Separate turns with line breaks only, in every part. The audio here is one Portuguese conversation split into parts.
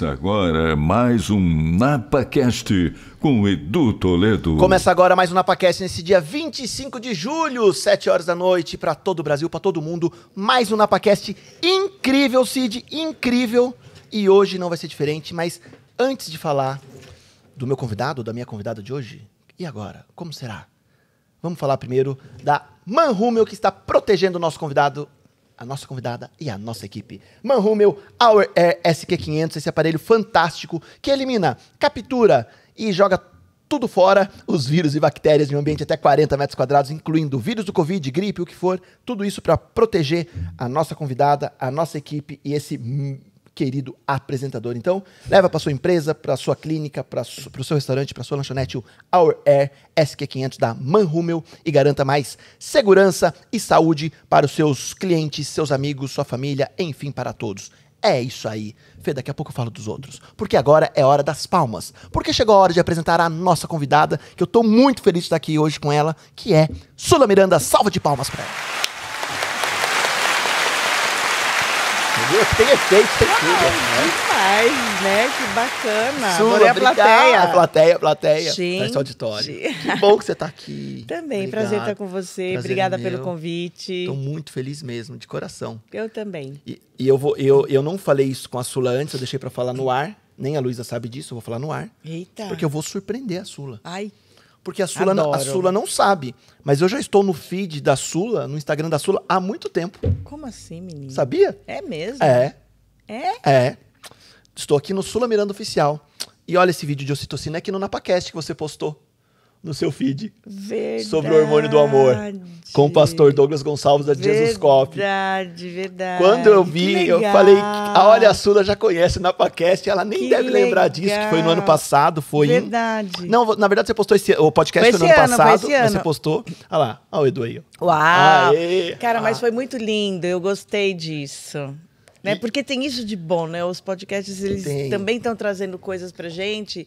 Começa agora mais um NapaCast com Edu Toledo. Começa
agora mais um NapaCast nesse dia 25 de julho, 7 horas da noite, para todo o Brasil, para todo mundo. Mais um NapaCast incrível, Cid, incrível. E hoje não vai ser diferente, mas antes de falar do meu convidado, da minha convidada de hoje, e agora? Como será? Vamos falar primeiro da Man que está protegendo o nosso convidado a nossa convidada e a nossa equipe. Manhumel Hour Air SQ500, esse aparelho fantástico que elimina, captura e joga tudo fora, os vírus e bactérias em um ambiente até 40 metros quadrados, incluindo vírus do Covid, gripe, o que for, tudo isso para proteger a nossa convidada, a nossa equipe e esse querido apresentador. Então, leva para sua empresa, para sua clínica, para o seu restaurante, para sua lanchonete o Our Air SQ500 da Manhumel e garanta mais segurança e saúde para os seus clientes, seus amigos, sua família, enfim, para todos. É isso aí. Fê, daqui a pouco eu falo dos outros. Porque agora é hora das palmas. Porque chegou a hora de apresentar a nossa convidada, que eu estou muito feliz de estar aqui hoje com ela, que é Sula Miranda. Salva de palmas para ela. Deus, tem efeito, tem tudo. Né? Demais,
né? Que bacana. Sua, Adorei a obrigado. plateia. A plateia, a plateia. Tá Gente. auditório. Que bom que
você está aqui.
Também, Obrigado. prazer estar com você. Prazer Obrigada meu. pelo
convite. Estou muito feliz mesmo, de coração. Eu também. E, e, eu, vou, eu, eu não falei isso com a Sula antes, eu deixei para falar no ar. Nem a Luísa sabe disso, eu vou falar no ar. Eita. Porque eu vou surpreender a Sula. Ai, porque a Sula, a Sula não sabe. Mas eu já estou no feed da Sula, no Instagram da Sula, há muito tempo.
Como assim, menino? Sabia? É mesmo? É. É? É.
Estou aqui no Sula Miranda Oficial. E olha esse vídeo de ocitocina aqui é no NapaCast que você postou no seu feed verdade. sobre o hormônio do amor com o pastor Douglas Gonçalves da verdade, Jesus Coffee.
Verdade, verdade. Quando eu vi, eu falei,
ah, olha, a Sula já conhece na podcast, ela nem que deve legal. lembrar disso, que foi no ano passado, foi Verdade. Em... Não, na verdade você postou esse o podcast foi, foi no ano, ano passado, foi você postou. Olha lá, olha o Edu aí. Uau! Aê,
Cara, ah. mas foi muito lindo, eu gostei disso. Né? E... Porque tem isso de bom, né? Os podcasts eles também estão trazendo coisas pra gente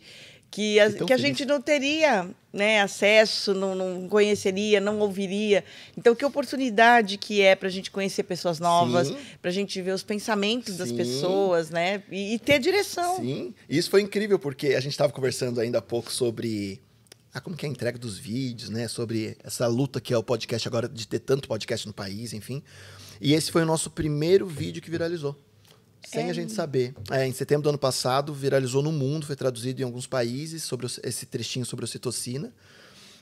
que a, que a gente não teria né, acesso, não, não, conheceria, não ouviria. Então, que oportunidade que é para a gente conhecer pessoas novas, para a gente ver os pensamentos Sim. das pessoas, né? E, e, ter direção. Sim,
isso foi incrível, porque a gente estava conversando ainda há pouco sobre ah, como que é a entrega dos vídeos, né? Sobre essa luta que é o podcast agora, de ter tanto podcast no país, enfim. E esse foi o nosso primeiro vídeo que viralizou sem é. a gente saber. É, em setembro do ano passado, viralizou no mundo, foi traduzido em alguns países sobre esse trechinho sobre ocitocina.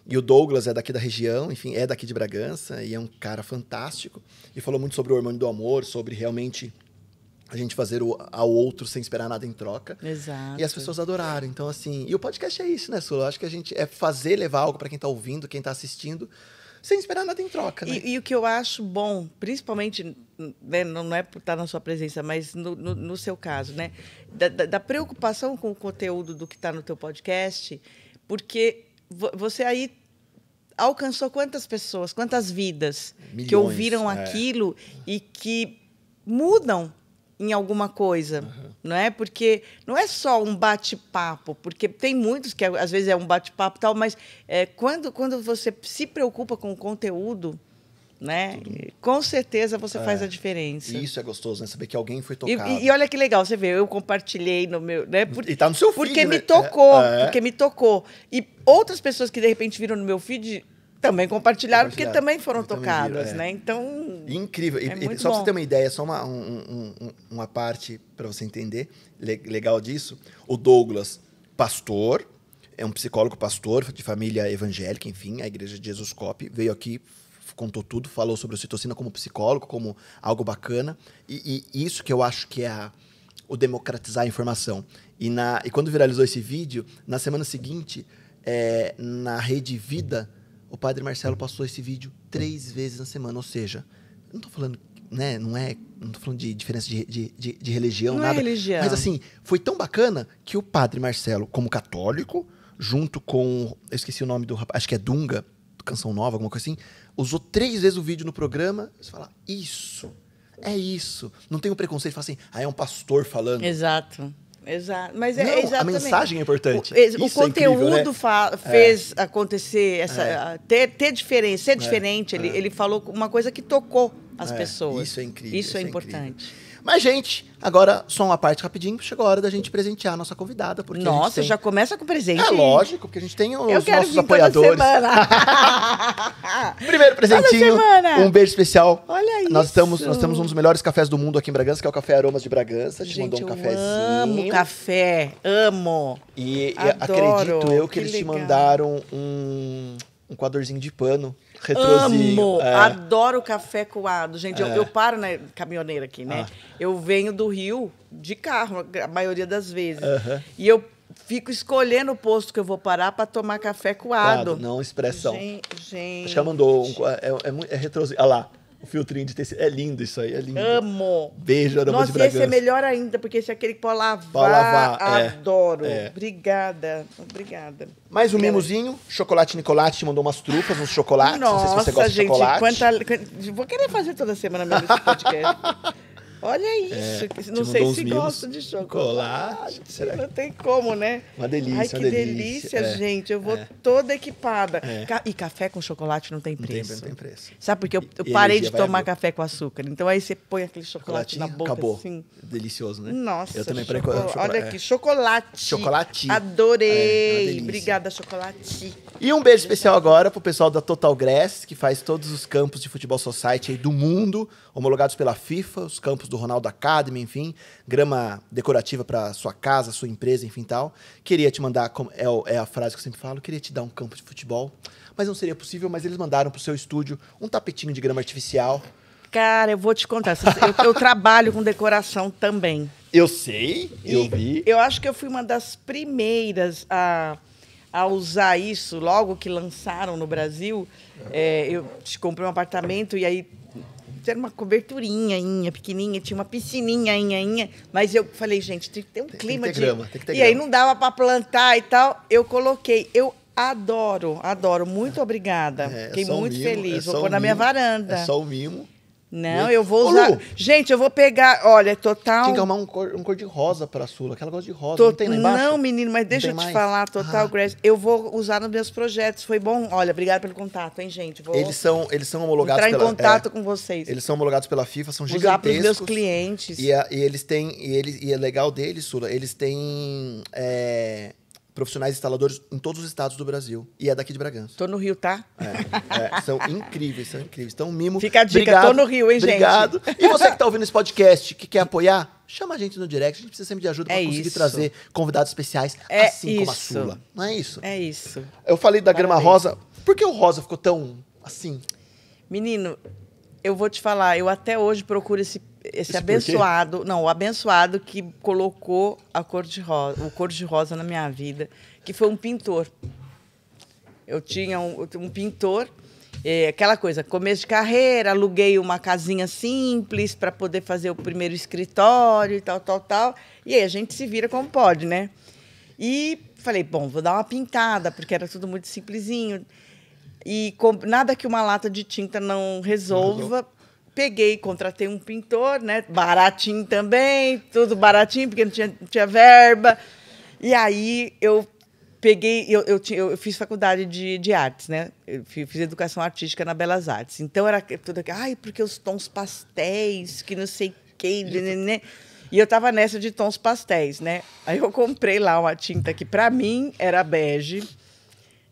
E o Douglas é daqui da região, enfim, é daqui de Bragança e é um cara fantástico. E falou muito sobre o hormônio do amor, sobre realmente a gente fazer o, ao outro sem esperar nada em troca. Exato. E as pessoas adoraram. Então, assim, e o podcast é isso, né, Sula? Eu acho que a gente é fazer levar algo para quem está ouvindo, quem está assistindo, sem esperar nada em troca. Né? E, e, o que eu acho bom, principalmente,
né, não é por estar tá na sua presença, mas no, no, no seu caso, né, da, da, da, preocupação com o conteúdo do que está no teu podcast, porque você aí alcançou quantas pessoas, quantas vidas Milhões, que ouviram é. aquilo e que mudam em alguma coisa, uhum. não é? Porque não é só um bate-papo, porque tem muitos que às vezes é um bate-papo tal, mas é, quando quando você se preocupa com o conteúdo,
né? Tudo. Com
certeza você é. faz a diferença. E
isso é gostoso, né? Saber que alguém foi tocado. E, e,
e olha que legal, você vê, eu compartilhei no meu, né? Por, e tá no seu feed, Porque né? me tocou, é. porque me tocou. E outras pessoas que de repente viram no meu feed também compartilharam, porque também foram também tocadas, viram, é. né? Então.
Incrível. É e, só para você ter uma ideia, só uma, um, um, uma parte para você entender legal disso. O Douglas, pastor, é um psicólogo pastor de família evangélica, enfim, a igreja de Jesus Cop, veio aqui, contou tudo, falou sobre o citocina como psicólogo, como algo bacana. E, e isso que eu acho que é a, o democratizar a informação. E, na, e quando viralizou esse vídeo, na semana seguinte, é, na Rede Vida o padre Marcelo passou esse vídeo três vezes na semana. Ou seja, não estou falando, né? Não é. Não tô falando de diferença de, de, de, de religião, não é nada. É religião. Mas assim, foi tão bacana que o padre Marcelo, como católico, junto com. Eu esqueci o nome do rapaz, acho que é Dunga, canção nova, alguma coisa assim, usou três vezes o vídeo no programa. Você fala, isso, é isso. Não tem um preconceito, falar assim, ah, é um pastor falando. Exato.
Exato. Mas é, exatamente. A mensagem é importante. O, o conteúdo é incrível, né? É. fez é. acontecer essa. É. Ter, ter diferença, ser é. diferente. Ele, é. ele falou uma coisa que tocou as pessoas.
Isso é incrível. Isso, isso é, importante. Incrível. Mas, gente, agora só uma parte rapidinho. Chegou a hora da gente presentear a nossa convidada. Porque nossa, tem... já começa com presente. É lógico, porque a gente tem os Eu nossos apoiadores. Toda semana. Primeiro presentinho. Toda semana. Um beijo especial. Olha isso. Nós estamos, nós temos um dos melhores cafés do mundo aqui em Bragança, que é o Café Aromas de Bragança. A gente, gente mandou um cafezinho. Amo
café, amo. E, e acredito eu que, que eles legal. te
mandaram um, um quadorzinho de pano Retrozinho. Amo, é.
adoro café coado. Gente, é. eu, eu, paro na caminhoneira aqui, né? Ah. Eu venho do Rio de carro, a maioria das vezes. Uhum. E eu fico escolhendo o posto que eu vou parar para tomar café coado. não
expressão. Gente,
gente. Acho que ela
mandou um, é, é, é, é retrozinho. Olha lá. O filtrinho de tecido. É lindo isso aí, é lindo. Amo. Beijo, Aromas Nossa, de Bragança. esse é melhor
ainda, porque esse é aquele que pode lavar. lavar. É, Adoro. É, Obrigada. Obrigada.
Mais um mimozinho. Chocolate Nicolate te mandou umas trufas, uns chocolates. Nossa, não sei se você gosta gente, de chocolate.
Quanta... Vou querer fazer toda semana mesmo esse podcast. Olha é, isso, é, não sei se gosto de chocolate. Colar, não tem como, né? Uma delícia, Ai, que delícia, delícia é, gente. Eu vou é, toda equipada. É. E café com chocolate não tem preço. Não tem, não tem preço. Sabe porque eu, eu parei de tomar café com açúcar. Então aí você põe aquele chocolate na boca acabou. assim.
Delicioso, né? Nossa. Eu também chocolate. Chocolate. Olha é. aqui,
chocolate. Chocolate. Adorei. Obrigada, chocolate.
E um beijo especial agora pro pessoal da Total Grass, que faz todos os campos de futebol society do mundo, homologados pela FIFA, os campos do Ronaldo Academy, enfim, grama decorativa para sua casa, sua empresa, enfim tal. Queria te mandar, é, é, a frase que eu sempre falo, queria te dar um campo de futebol, mas não seria possível, mas eles mandaram pro seu estúdio um tapetinho de grama artificial.
Cara, eu vou te contar, eu, eu trabalho com decoração também.
Eu sei, eu e vi.
Eu acho que eu fui uma das primeiras a a usar isso logo que lançaram no Brasil. É, eu comprei um apartamento e aí era uma coberturinha, pequenininha, tinha uma piscininha, inha, inha, mas eu falei, gente, tem que ter um tem, clima tem ter de... grama, tem que ter e grama. aí não dava para plantar e tal. Eu coloquei, eu adoro, adoro, muito obrigada. É, é Fiquei muito mimo, feliz. É Vou pôr na minha varanda. É só o mimo. Não, eu vou usar. Ô, Lu, Gente, eu vou pegar. Olha, total. Tem que arrumar um cor, um cor de rosa pra Sula, Aquela ela gosta de rosa. Tot... Não tem lá embaixo? Não, menino, mas deixa eu te mais? falar, total, ah. Grace. Eu vou usar nos meus projetos. Foi bom. Olha, obrigado pelo contato, hein, gente. Vou eles
são, eles são homologados entrar pela. Entrar em contato é,
com vocês. Eles
são homologados pela FIFA, são gigantescos. Usar pros meus clientes. E, a, e eles têm. E, eles, e é legal deles, Sula, eles têm. É, profissionais instaladores em todos os estados do Brasil. E é daqui de Bragança. Tô no Rio, tá? É, é, são incríveis, são incríveis. Então, mimo. Fica a dica, obrigado, tô no Rio, hein, obrigado. gente? Obrigado. E você que tá ouvindo esse podcast, que quer apoiar, chama a gente no direct. A gente precisa sempre de ajuda para é conseguir trazer convidados especiais, é assim isso. como a Sula. Não é isso? É isso. Eu falei da Parabéns. grama rosa. Por que o rosa ficou tão assim?
Menino, eu vou te falar, eu até hoje procuro esse esse Isso abençoado, não, o abençoado que colocou a cor de rosa, o cor de rosa na minha vida, que foi um pintor. Eu tinha um, um pintor, é, aquela coisa, começo de carreira, aluguei uma casinha simples para poder fazer o primeiro escritório e tal, tal, tal. E aí a gente se vira como pode, né? E falei, bom, vou dar uma pintada, porque era tudo muito simplesinho. E nada que uma lata de tinta não resolva. Não resolva peguei, contratei um pintor, né? Baratinho também, tudo baratinho, porque não tinha, não tinha verba. E aí eu peguei, eu, eu, eu, fiz faculdade de, de artes, né? Eu fiz, educação artística na Belas Artes. Então era tudo aqui, ai, porque os tons pastéis, que não sei o né, né, né? E eu tava nessa de tons pastéis, né? Aí eu comprei lá uma tinta que para mim era bege.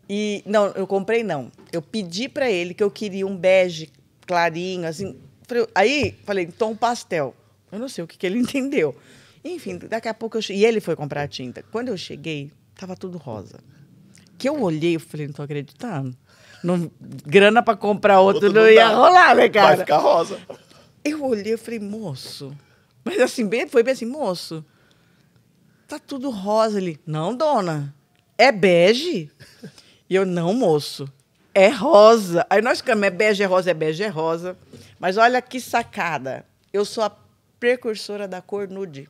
E não, eu comprei não. Eu pedi para ele que eu queria um bege clarinho, assim, Aí falei, tom então, pastel. Eu não sei o que, que ele entendeu. Enfim, daqui a pouco eu cheguei. E ele foi comprar a tinta. Quando eu cheguei, tava tudo rosa. Que eu olhei eu falei, não tô acreditando. Não, grana para comprar outro, não, não ia dá. rolar, né, cara? Vai ficar rosa. Eu olhei eu falei, moço. Mas assim, bem, foi bem assim, moço. Tá tudo rosa ali. Não, dona. É bege? E eu, não, moço. É rosa. Aí nós ficamos, é bege, é rosa, é bege, é rosa. Mas olha que sacada. Eu sou a precursora da cor nude.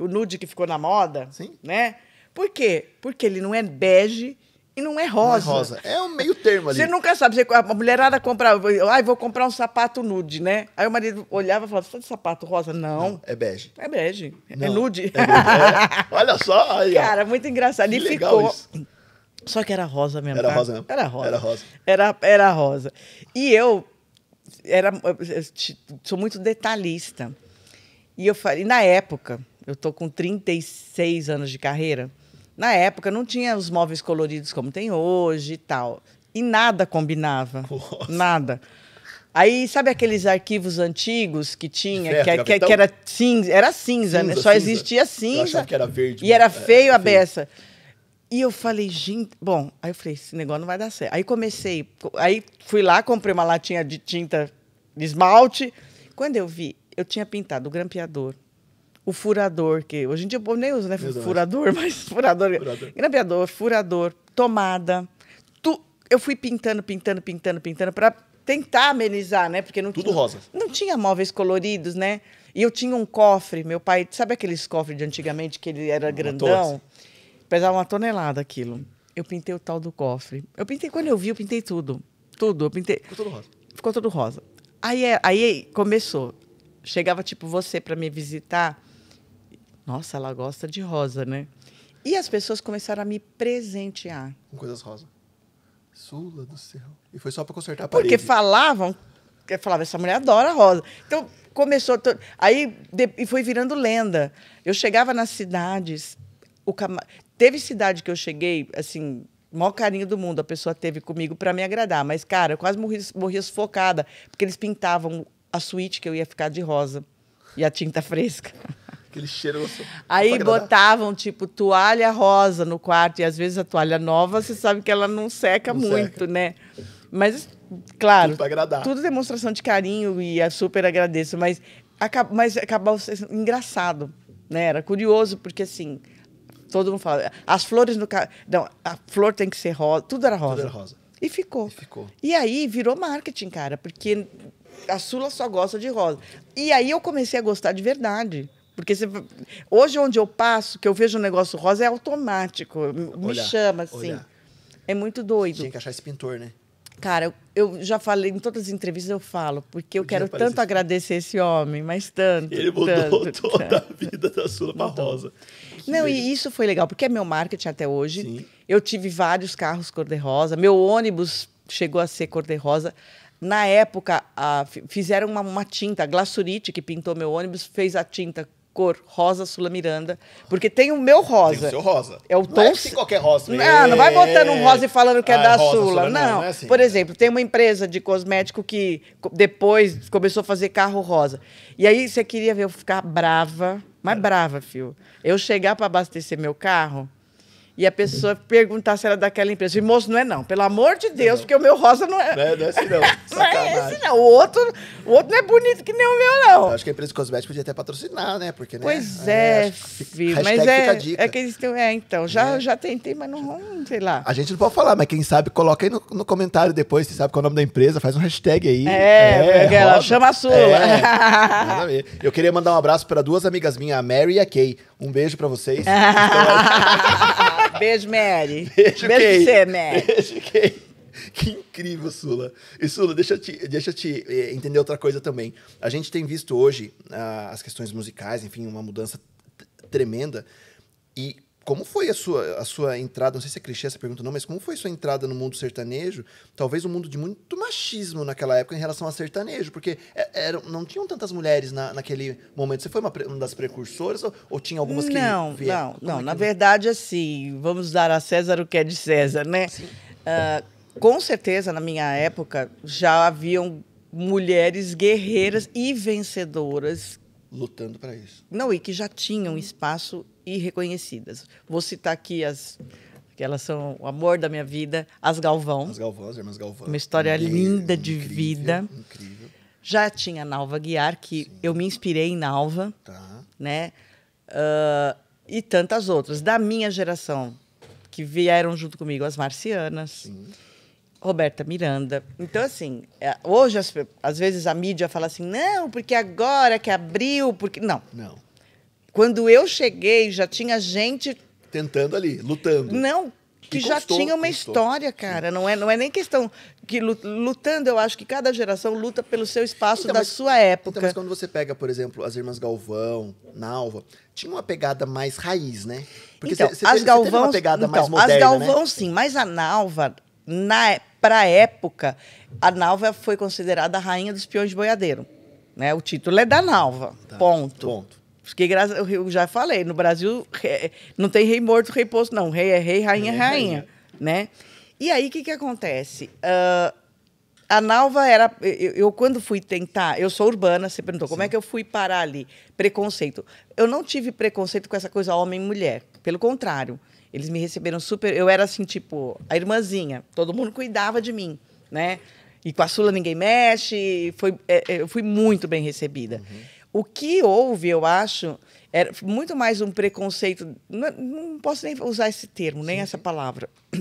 O nude que ficou na moda, Sim. né? Por quê? Porque ele não é bege e não é rosa. Não é rosa. É um meio termo ali. Você nunca sabe. Você, a mulherada comprava. Ai, ah, vou comprar um sapato nude, né? Aí o marido olhava e falava: Você tá de sapato rosa? Não. não é bege. É bege. É não, é nude. É Olha só. Aí, Cara, muito engraçado. Que e ficou. Isso. Só que era rosa mesmo. Era tá? rosa mesmo. Era rosa. Era rosa. Era, era rosa. E eu era, eh, eh, sou muito detalhista. E eu falei, na época, eu tô com 36 anos de carreira. Na época não tinha os móveis coloridos como tem hoje e tal. E nada combinava. Nossa. Nada. Aí, sabe aqueles arquivos antigos que tinha, Ferro, que, que, que, era cinza, era cinza, né? cinza né? Só cinza. existia cinza. Eu que
era verde. E era é, feio é, a feio. beça.
E eu falei, gente, bom, aí eu falei, esse negócio não vai dar certo. Aí comecei, aí fui lá, comprei uma latinha de tinta de esmalte. Quando eu vi, eu tinha pintado o grampeador, o furador, que hoje em dia eu nem uso né? Furador, mas furador, furador, Grampeador, furador, tomada. Tu, eu fui pintando, pintando, pintando, pintando, para tentar amenizar, né? Porque não Tudo tinha, rosa. Não tinha móveis coloridos, né? E eu tinha um cofre, meu pai, sabe aqueles cofres de antigamente que ele era Uma grandão? Pesava uma tonelada aquilo. Eu pintei o tal do cofre. Eu pintei, quando eu vi, eu pintei tudo. Tudo, eu pintei. Ficou todo rosa. Ficou todo rosa. Aí, é, aí é, começou. Chegava, tipo, você para me visitar. Nossa, ela gosta de rosa, né? E as pessoas começaram a me presentear.
Com coisas rosa. Sula do céu. E foi só para consertar a parede. Porque
falavam, falava, essa mulher adora rosa. Então, começou... Aí, de... e foi virando lenda. Eu chegava nas cidades, o cam... Teve cidade que eu cheguei, assim, maior carinho do mundo a pessoa teve comigo para me agradar. Mas, cara, eu quase morri, morria sufocada, porque eles pintavam a suíte que eu ia ficar de rosa e a tinta fresca.
Aquele cheiro. Aí botavam,
tipo, toalha rosa no quarto, e às vezes a toalha nova, você sabe que ela não seca não muito, seca. né? Mas, claro, tudo, agradar. tudo demonstração de carinho e eu super agradeço, mas, mas acabou sendo engraçado, né? Era curioso, porque assim, Todo mundo fala. As flores no. Ca... Não, a flor tem que ser rosa. Tudo era rosa. Tudo era rosa. E ficou. E ficou. E aí virou marketing, cara, porque a Sula só gosta de rosa. E aí eu comecei a gostar de verdade. Porque você, hoje, onde eu passo, que eu vejo um negócio rosa, é automático. Me chama, assim. É muito doido. Tinha que achar esse pintor, né? Cara, eu já falei em todas as entrevistas, eu falo, porque eu quero tanto agradecer esse homem, mas tanto. Ele mudou tanto, toda tanto.
a vida da Sula Rosa.
Não, e isso foi legal, porque é meu marketing até hoje. Sim. Eu tive vários carros cor-de-rosa, meu ônibus chegou a ser cor-de-rosa. Na época, a, fizeram uma, uma tinta, a Glasurite, que pintou meu ônibus, fez a tinta cor rosa Sula Miranda, porque tem o meu rosa. Tem o seu rosa. É o tom. Não é
qualquer rosa. Não, ah, não vai é. botando um rosa e falando que é ah, da rosa, Sula. Sula. Não. não, não é assim.
Por exemplo, tem uma empresa de cosmético que depois começou a fazer carro rosa. E aí você queria ver eu ficar brava, mas é. brava, fio. Eu chegar para abastecer meu carro, e a pessoa perguntar se era daquela empresa. E moço, não é não, pelo amor de
Deus, não. porque o meu rosa não é. Não é, não é esse assim não. não é esse não. O outro, o outro não é bonito que nem o meu, não. Eu acho que a empresa de cosméticos podia até patrocinar, né? Porque, né? Pois é, é mas é,
é que eles têm. É, então, já, é. já tentei, mas não,
sei lá. A gente não pode falar, mas quem sabe, coloca aí no, no comentário depois, você sabe qual é o nome da empresa, faz um hashtag aí. É, é, é, é? ela chama a sua. É, eu queria mandar um abraço para duas amigas minhas, a Mary e a Kay. Um beijo para vocês. Então, beijo, Mary. Beijo, beijo Kay. você, Mary. Beijo, Kay. Que incrível, Sula. E Sula, deixa eu te, deixa eu te eh, entender outra coisa também. A gente tem visto hoje ah, as questões musicais, enfim, uma mudança tremenda. E como foi a sua, a sua entrada? Não sei se é clichê essa pergunta, não, mas como foi sua entrada no mundo sertanejo? Talvez um mundo de muito machismo naquela época em relação a sertanejo, porque é, era, não tinham tantas mulheres na, naquele momento. Você foi uma, uma das precursoras ou, ou, tinha algumas que. Não, vieram? não, como não. É na não? É?
verdade, assim, vamos dar a César o que é de César, né? Uh, com certeza, na minha época, já haviam mulheres guerreiras e vencedoras lutando para isso. Não, e que já tinham espaço e reconhecidas. Vou citar aqui as que elas são o amor da minha vida, as Galvão. As
Galvão, as irmãs Galvão. Uma história linda de Incrível. vida.
Incrível. Já tinha Nalva Guiar, que Sim. eu me inspirei em Nalva, tá. né? Uh, e tantas outras da minha geração que vieram junto comigo, as Marcianas. Sim Roberta Miranda. Então, assim, é, hoje, as, às vezes, a mídia fala assim, não, porque agora que abriu, porque. Não. Não. Quando eu cheguei, já tinha
gente. Tentando ali, lutando. Não,
que, já tinha uma história, cara. Não é, não é nem questão que lutando, eu acho que cada geração luta pelo seu espaço então, da mas, sua época. Então, mas quando
você pega, por exemplo, as irmãs Galvão, Nalva, tinha uma pegada mais raiz, né? Porque então, cê, cê as teve, Galvão, uma pegada então, mais moderna, As Galvão, né?
sim, mas a Nalva, na época para a época, a Nalva foi considerada a rainha dos peões de boiadeiro. Né? O título é da Nalva. Tá, ponto. Ponto. Porque eu já falei, no Brasil não tem rei morto, rei posto, não. Rei é rei, rainha é, é rainha, rainha. Né? E aí, o que, que acontece? Uh, a Nalva era. Eu, eu, quando fui tentar, eu sou urbana, você perguntou Sim. como é que eu fui parar ali? Preconceito. Eu não tive preconceito com essa coisa homem-mulher. Pelo contrário. Eles me receberam super. Eu era assim, tipo, a irmãzinha. Todo mundo cuidava de mim, né? E com a Sula ninguém mexe. Foi, é, é, eu fui muito bem recebida. Uhum. O que houve, eu acho, era muito mais um preconceito. Não, não posso nem usar esse termo, nem Sim. essa palavra.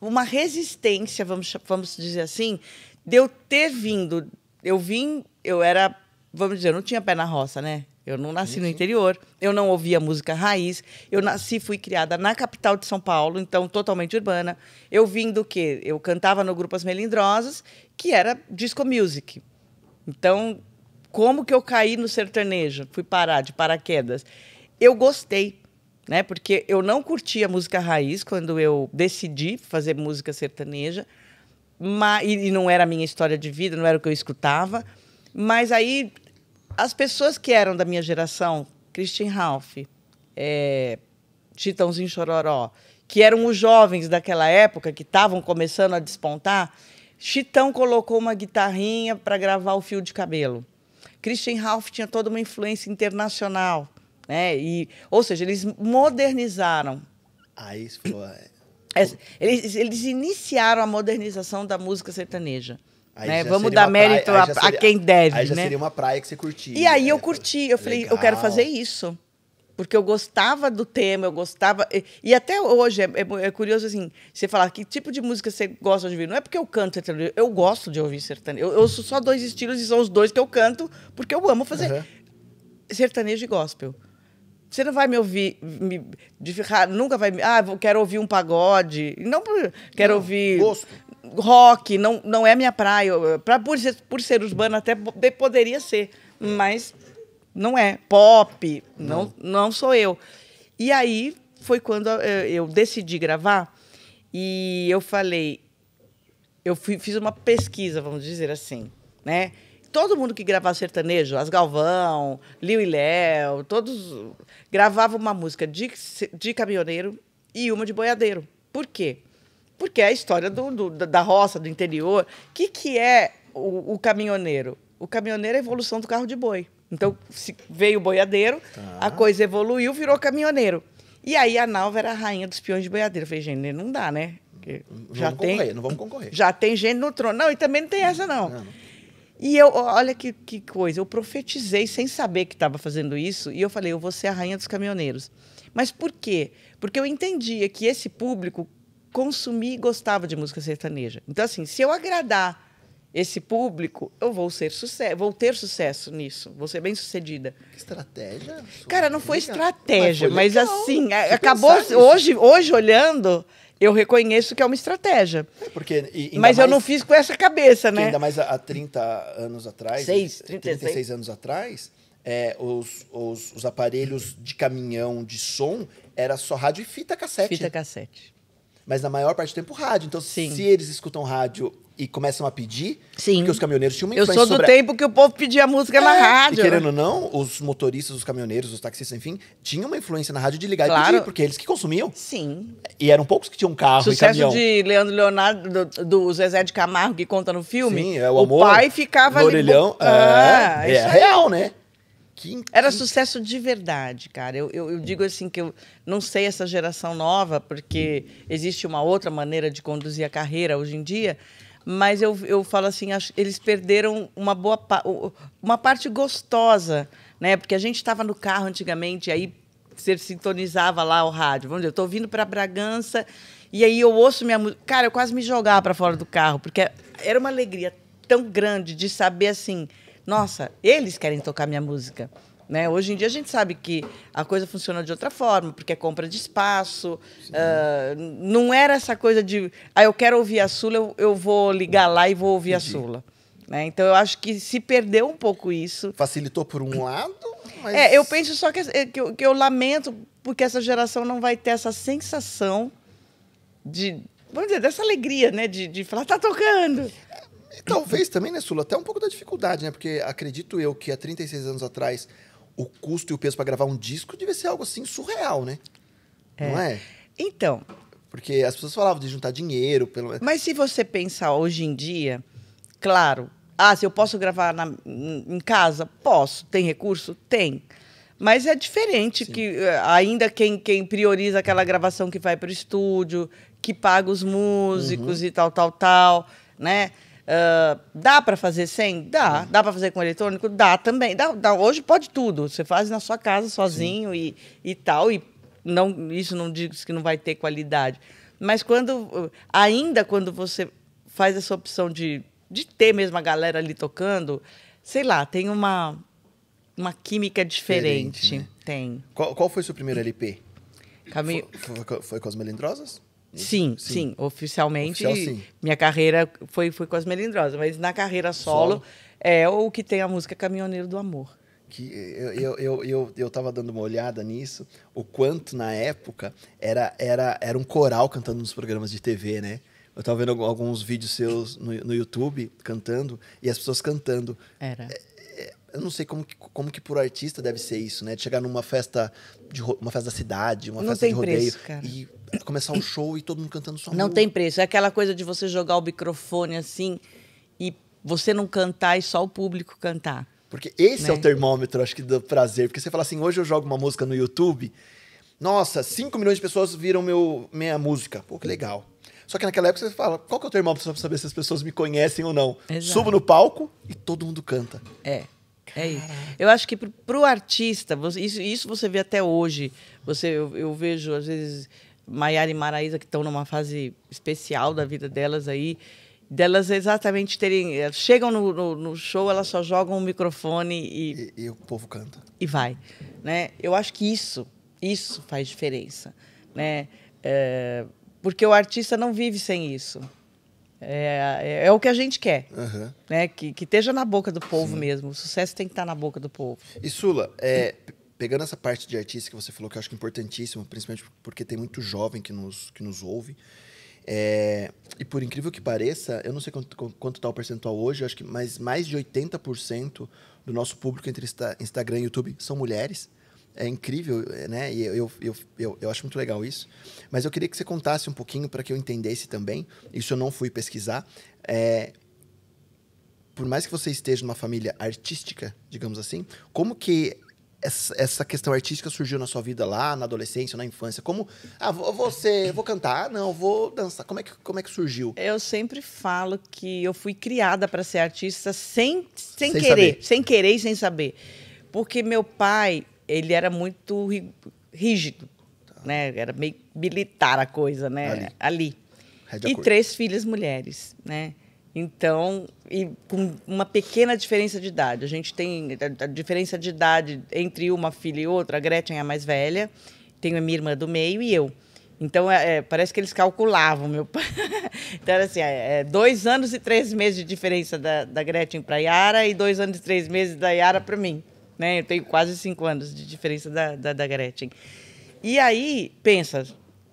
Uma resistência, vamos, vamos dizer assim, de eu ter vindo. Eu vim, eu era, vamos dizer, eu não tinha pé na roça, né? Eu não nasci sim, no interior, eu não ouvia música raiz, eu nasci fui criada na capital de São Paulo, então totalmente urbana. Eu vim do quê? Eu cantava no grupo As Melindrosas, que era disco music. Então, como que eu caí no sertanejo? Fui parar de paraquedas. Eu gostei, né? Porque eu não curtia música raiz quando eu decidi fazer música sertaneja, mas, e não era a minha história de vida, não era o que eu escutava. Mas aí as pessoas que eram da minha geração, Christian Ralph, é, Chitãozinho Chororó, que eram os jovens daquela época que estavam começando a despontar, Chitão colocou uma guitarrinha para gravar o fio de cabelo. Christian Ralph tinha toda uma influência internacional, né? E, ou seja, eles modernizaram. Aí ah, foi. É. Eles, eles iniciaram a modernização da música sertaneja. Né? Vamos dar mérito praia, a, seria, a, quem deve. Aí já né? seria
uma praia que você curtia. E aí né?
eu curti, eu falei, Legal. eu quero fazer isso. Porque eu gostava do tema, eu gostava. E, e até hoje é, é, é, curioso assim, você falar que tipo de música você gosta de ouvir. Não é porque eu canto sertanejo, eu gosto de ouvir sertanejo. Eu, eu só dois estilos e são os dois que eu canto, porque eu amo fazer uhum. sertanejo e gospel. Você não vai me ouvir, me, de ficar, nunca vai me. Ah, quero ouvir um pagode. Não, quero não, ouvir. Gosto rock, não, não é minha praia. Pra, por, ser, por ser até poderia ser, mas não é. Pop, não, não, não sou eu. E aí foi quando eh, eu decidi gravar e eu falei, eu fui, fiz uma pesquisa, vamos dizer assim, né? Todo mundo que gravava sertanejo, As Galvão, Liu e Léo, todos gravava uma música de, de caminhoneiro e uma de boiadeiro. Por quê? Porque é a história do, do da roça, do interior. O que, que é o, o, caminhoneiro? O caminhoneiro é a evolução do carro de boi. Então, veio o boiadeiro, tá. a coisa evoluiu, virou caminhoneiro. E aí a Nalva era a rainha dos peões de boiadeiro. Eu falei, gente, não dá, né? Porque já tem, concorrer, não vamos concorrer. Já tem gente no trono. Não, e também não tem essa, não. não, não. E eu, olha que, que coisa, eu profetizei sem saber que estava fazendo isso, e eu falei, eu vou ser a rainha dos caminhoneiros. Mas por quê? Porque eu entendia que esse público consumir e gostava de música sertaneja. Então, assim, se eu agradar esse público, eu vou ser sucesso, vou ter sucesso nisso, vou ser bem sucedida. Que estratégia? Cara, não foi estratégia, mas, foi mas assim, acabou hoje, hoje olhando, eu reconheço que é uma estratégia. É
porque, mas mais, eu não fiz com essa cabeça, né? Ainda mais há 30 anos atrás, Seis, 36. 36 anos atrás, é, os, os, os aparelhos de caminhão de som era só rádio e fita cassete. Fita cassete mas na maior parte do tempo rádio. Então, Sim. se eles escutam rádio e começam a pedir, Sim. porque os caminhoneiros tinham uma influência Eu sou do sobre... tempo
que o povo pedia
música é, na rádio. E querendo ou não, os motoristas, os caminhoneiros, os taxistas, enfim, tinham uma influência na rádio de ligar claro. e pedir, porque eles que consumiam.
Sim.
E eram poucos que tinham carro Sucesso e caminhão. Sucesso
de Leandro Leonardo, do, do, Zezé de Camargo, que conta no filme. Sim, é o amor. O pai ficava no ali... orelhão. é, ah, é, é real, né? Que Era sucesso de verdade, cara. Eu, eu, eu, hum. digo assim que eu não sei essa geração nova, porque existe uma outra maneira de conduzir a carreira hoje em dia, mas eu, eu falo assim, acho, eles perderam uma boa uma parte gostosa, né? Porque a gente estava no carro antigamente, aí você sintonizava lá o rádio. Vamos dizer, eu estou vindo para Bragança e aí eu ouço minha música. Cara, eu quase me jogava para fora do carro, porque era uma alegria tão grande de saber assim nossa, eles querem tocar minha música. Né? Hoje em dia a gente sabe que a coisa funciona de outra forma, porque é compra de espaço. Uh, não era essa coisa de, ah, eu quero ouvir a Sula, eu, eu vou ligar lá e vou ouvir Entendi. a Sula. Né? Então eu acho que se perdeu um pouco
isso. Facilitou por um lado,
mas... É, eu penso só que, é, que, eu, que eu lamento porque essa geração não vai ter essa sensação de, vamos dizer, dessa alegria, né?
De, de falar, tá tocando talvez também, né, Sula, até um pouco da dificuldade, né? Porque acredito eu que há 36 anos atrás o custo e o peso para gravar um disco devia ser algo assim surreal, né? É. Não é? Então. Porque as pessoas falavam de juntar dinheiro, pelo Mas
se você pensar hoje em dia, claro, ah, se eu posso gravar na, em casa, posso. Tem recurso? Tem. Mas é diferente Sim. que eh, ainda quem, quem prioriza aquela gravação que vai para o estúdio, que paga os músicos uhum. e tal, tal, tal, né? Uh, dá para fazer sem? Dá. Uhum. Dá para fazer com eletrônico? Dá também. Dá, dá, Hoje pode tudo. Você faz na sua casa sozinho e, e tal. E não, isso não digo que não vai ter qualidade. Mas quando ainda quando você faz essa opção de, de ter mesmo a galera ali tocando, sei lá, tem uma, uma química diferente. diferente né?
Tem. Qual, qual foi o seu primeiro LP? Caminho... Foi, foi, foi com as melindrosas? Sim, sim, sim. Oficialmente, Oficial, sim.
minha carreira foi, foi com as Melindrosas, mas na carreira solo, solo, é o que tem a música
Caminhoneiro do Amor. Que eu, eu, eu, eu, eu tava dando uma olhada nisso, o quanto na época era, era, era um coral cantando nos programas de TV, né? Eu tava vendo alguns vídeos seus no, no YouTube cantando e as pessoas cantando. Era. É, é, eu não sei como que, como que por artista deve ser isso, né? De chegar numa festa de uma festa da cidade, uma não festa de rodeio preço, e começar um show e todo mundo cantando sua Não música.
tem preço. É aquela coisa de você jogar o microfone assim e você não cantar e só o público cantar.
Porque esse né? é o né? termômetro, acho que, do prazer. Porque você fala assim, hoje eu jogo uma música no YouTube, nossa, 5 milhões de pessoas viram meu, minha música. Pô, que legal. Só que naquela época você fala, qual que é o termômetro para saber se as pessoas me conhecem ou não? Exato. Subo no palco e todo mundo canta.
É. É isso. Eu acho que para o artista, isso, isso você vê até hoje. Você, eu, eu vejo, às vezes, Maiara e Maraísa, que estão numa fase especial da vida delas aí, delas exatamente terem. Elas eh, chegam no, no, no, show, elas só jogam o microfone e, e. E o povo canta. E vai. Né? Eu acho que isso, isso faz diferença. Né? É, porque o artista não vive sem isso. É, é, é, o que a gente quer. Uhum. Né? Que, que esteja na boca do povo Sim. mesmo. O sucesso
tem que estar na boca do povo. E Sula, é, pegando essa parte de artista que você falou, que eu acho é importantíssima, principalmente porque tem muito jovem que nos, que nos ouve. É, e por incrível que pareça, eu não sei quanto, está o percentual hoje, acho que mais, mais de 80% do nosso público entre Instagram e YouTube são mulheres. É incrível, é, né? E eu, eu, eu, eu acho muito legal isso. Mas eu queria que você contasse um pouquinho para que eu entendesse também. Isso eu não fui pesquisar. É, por mais que você esteja numa família artística, digamos assim, como que essa, essa questão artística surgiu na sua vida lá, na adolescência, na infância? Como, ah, você, vou cantar? Não, vou dançar. Como é que, como é que surgiu? Eu
sempre falo que eu fui criada para ser artista sem, sem, sem querer, saber. sem querer e sem saber. Porque meu pai, ele era muito rígido, tá. né? Era meio militar a coisa, né? Ali. Ali. E três filhas mulheres, né? Então, e com uma pequena diferença de idade. A gente tem a diferença de idade entre uma filha e outra. A Gretchen é a mais velha, tenho a minha irmã do meio e eu. Então, é, é parece que eles calculavam, meu pai. então, era assim, é, é, dois anos e três meses de diferença da, da Gretchen para a Yara e dois anos e três meses da Yara para mim. Né? Eu tenho quase cinco anos de diferença da, da, da Gretchen. E aí, pensa,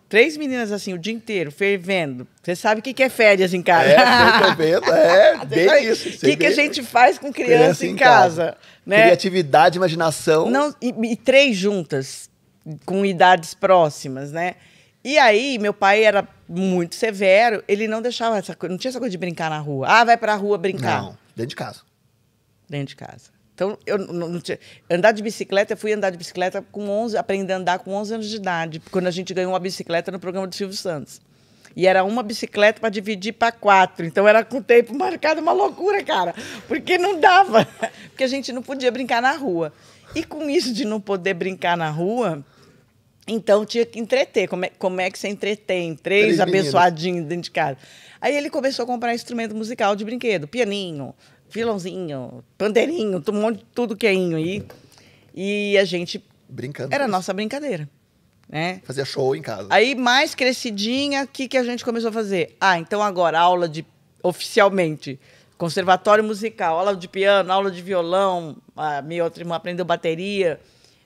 Três meninas assim, o dia inteiro, fervendo. Você sabe o que, que é férias em casa. É, eu tô vendo, é, bem isso. O que, que a gente faz com criança, criança em, em casa? casa. Né? Criatividade, imaginação. Não, e, e três juntas, com idades próximas, né? E aí, meu pai era muito severo, ele não deixava essa coisa, não tinha essa coisa de brincar na rua. Ah, vai pra rua brincar. Não, dentro de casa. Dentro de casa. Então, eu não tinha... andar de bicicleta, eu fui andar de bicicleta com 11, aprender a andar com 11 anos de idade, quando a gente ganhou uma bicicleta no programa do Silvio Santos. E era uma bicicleta para dividir para quatro. Então era com o tempo marcado uma loucura, cara. Porque não dava. Porque a gente não podia brincar na rua. E com isso de não poder brincar na rua, então tinha que entreter. Como é, como é que você entretém? Três, Três abençoadinhos dentro de casa. Aí ele começou a comprar instrumento musical de brinquedo, pianinho, vilãozinho, pandeirinho, um monte de tudo que é inho aí. E a gente. Brincando. Era a nossa brincadeira. Né?
Fazia show em casa.
Aí, mais crescidinha, o que, que a gente começou a fazer? Ah, então agora, aula de. oficialmente. Conservatório musical, aula de piano, aula de violão, a minha outra irmã aprendeu bateria,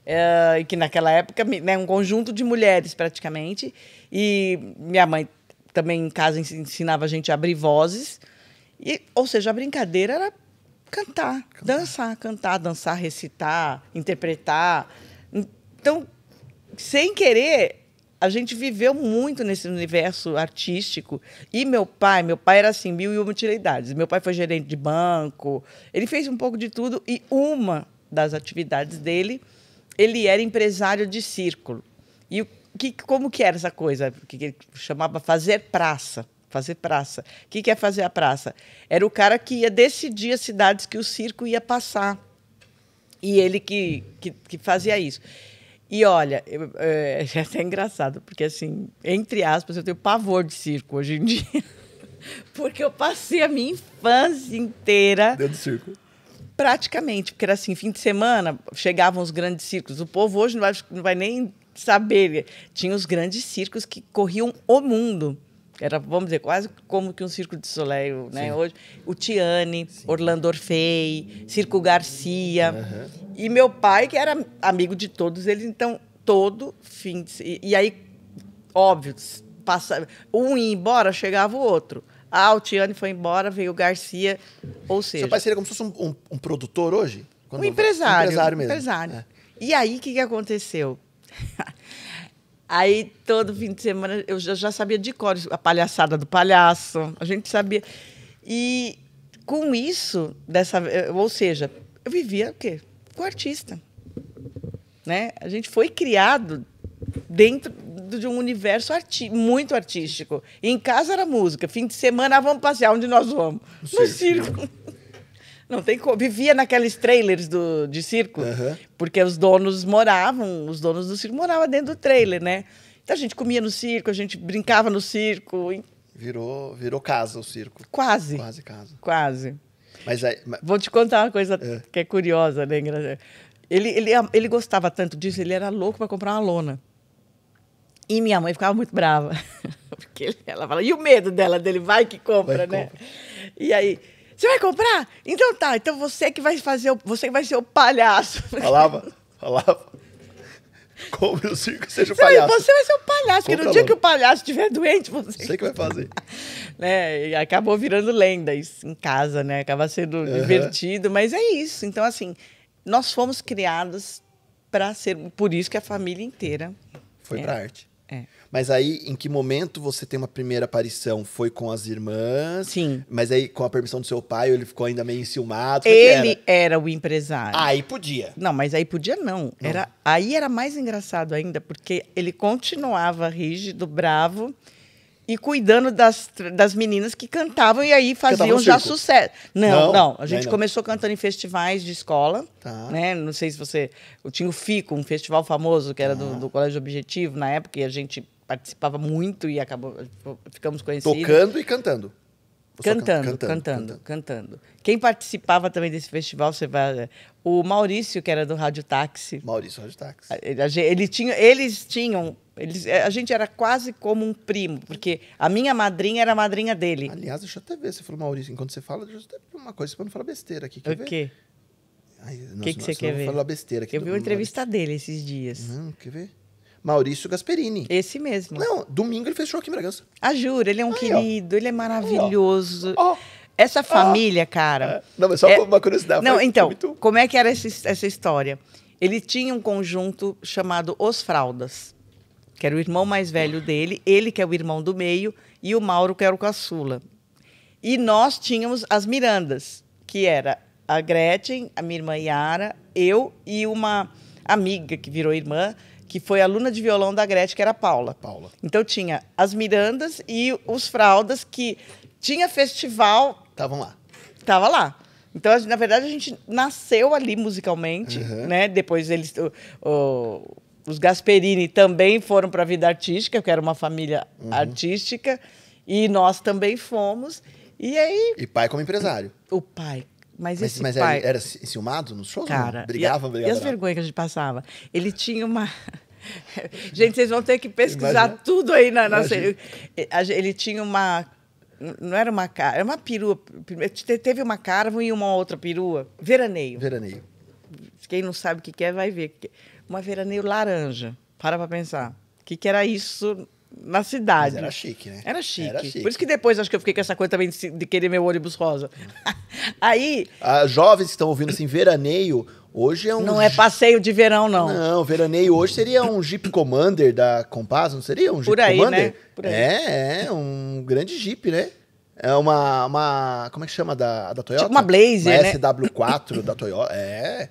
é, e que naquela época, né, um conjunto de mulheres praticamente, e minha mãe também em casa ensinava a gente a abrir vozes, e, ou seja, a brincadeira era cantar, dançar, cantar, dançar, recitar, interpretar. Então, sem querer, a gente viveu muito nesse universo artístico. E meu pai, meu pai era assim, mil e uma utilidades. Meu pai foi gerente de banco, ele fez um pouco de tudo e uma das atividades dele, ele era empresário de círculo. E que, como que era essa coisa? Que ele chamava fazer praça fazer praça. O que, que é fazer a praça? Era o cara que ia decidir as cidades que o circo ia passar. E ele que, que, que fazia isso. E olha, eu, é, é até engraçado, porque assim, entre aspas, eu tenho pavor de circo hoje em dia. Porque eu passei a minha infância inteira. Dentro do circo. Praticamente, porque era assim, fim de semana chegavam os grandes circos. O povo hoje não vai, não vai nem saber. Tinha os grandes circos que corriam o mundo era, vamos dizer, quase como que um Circo de Soleil, né? Sim. Hoje, o Tiani, Sim. Orlando Orfei, Circo Garcia. Uhum. E meu pai, que era amigo de todos eles, então, todo fim de... E, aí, óbvio, passa, um ia embora, chegava o outro. Ah, o Tiani foi embora, veio o Garcia, ou seja... Seu pai seria
como se fosse um, um, um produtor hoje? um empresário. Um empresário mesmo. Empresário. É.
E aí, o que, que aconteceu? Aí todo fim de semana eu já, sabia de cor a palhaçada do palhaço, a gente sabia. E com isso, dessa, ou seja, eu vivia o quê? Com artista. Né? A gente foi criado dentro de um universo arti muito artístico. E em casa era música, fim de semana ah, vamos passear onde nós vamos. No, no circo. circo. Não tem como. Vivia naqueles trailers do, de circo, uhum. porque os donos moravam, os donos do circo moravam dentro do trailer, né? Então a gente comia no circo, a gente brincava no circo. Virou, virou casa o circo. Quase. Quase casa. Quase. Mas, aí, mas... Vou te contar uma coisa é. que é curiosa, né? Ele, ele, ele gostava tanto disso, ele era louco para comprar uma lona. E minha mãe ficava muito brava. Porque ela fala, e o medo dela, dele vai que compra, vai, né? Compra. E aí, você vai comprar? Então tá, então você que vai fazer, o, você que vai ser o palhaço. Falava,
falava. Compre o circo e seja o palhaço. Você
vai ser o palhaço, porque no dia que é o palhaço estiver doente, você. Você que vai fazer. né? E acabou virando lenda isso em casa, né? Acaba sendo uhum. divertido, mas é isso. Então, assim, nós fomos criados para ser. Por isso que a família inteira. Foi é, pra arte.
É. Mas aí, em que momento você tem uma primeira aparição? Foi com as irmãs? Sim. Mas aí, com a permissão do seu pai, ele ficou ainda meio enciumado? É ele
era? era? o empresário. Aí podia. Não, mas aí podia não. não. Era, aí era mais engraçado ainda, porque ele continuava rígido, bravo e cuidando das, das meninas que cantavam e aí faziam já sucesso. Não, não, não, A gente não. começou cantando em festivais de escola. Tá. Né? Não sei se você. Eu tinha o FICO, um festival famoso que era ah. do, do Colégio Objetivo na época, e a gente participava muito e acabou, tipo, ficamos conhecidos. Tocando
e cantando. Cantando, cantando, cantando,
cantando, Quem participava também desse festival, você vai. O Maurício, que era do Rádio Táxi. Maurício Rádio Táxi. Ele, ele tinha, eles tinham eles, é, a gente era quase como um primo, porque a minha madrinha era a madrinha dele. Aliás,
deixa eu até ver, você falou, Maurício, enquanto você fala, deixa eu até ver uma coisa, para não falar besteira aqui. Quer o quê? O que, que você quer ver? Falar besteira aqui eu vi uma entrevista Maurício. dele esses dias. Não, quer ver? Maurício
Gasperini. Esse mesmo. Não, domingo ele fez show aqui em Bragança. Ah, juro, ele é um Aí, querido, ó. ele é maravilhoso. Aí, essa família, ah. cara. Não, mas só é... uma
curiosidade. Não, foi, então, foi
muito... como é que era essa história? Ele tinha um conjunto chamado Os Fraldas que era o irmão mais velho dele, ele que é o irmão do meio, e o Mauro, que era o caçula. E nós tínhamos as Mirandas, que era a Gretchen, a minha irmã Yara, eu e uma amiga que virou irmã, que foi aluna de violão da Gretchen, que era a Paula. Paula. Então tinha as Mirandas e os Fraldas, que tinha festival. Estavam lá. Tava lá. Então, na verdade, a gente nasceu ali musicalmente, uhum. né? Depois eles. O, o, os Gasperini também foram para a vida artística, Eu era uma família uhum. artística, e nós também fomos. E aí.
E pai como empresário.
O pai. Mas, mas esse mas pai. Era, era
enciumado nos Cara. Brigava, brigava. E as vergonhas
que a gente passava? Ele tinha uma. gente, vocês vão ter que pesquisar Imagina. tudo aí na nossa. Ele, ele tinha uma não era uma cara, era uma perua. Teve uma carva e uma outra perua. Veraneio. Veraneio. Quem não sabe o que é, vai ver uma veraneio laranja. Para pra pensar. O que, que era isso na cidade. Mas era chique, né? Era chique. era chique. Por isso que depois acho que eu fiquei com essa coisa também de, querer meu ônibus rosa.
Aí. As jovens que estão ouvindo assim, veraneio. Hoje é um. Não é passeio de verão, não. Não, veraneio hoje seria um Jeep Commander da Compass, não seria? Um Jeep Por aí, né? Commander? Né? Por aí. É, é, um grande Jeep, né? É uma. uma como é que chama da, da Toyota? Tipo uma Blazer. Uma né? SW4 da Toyota. É.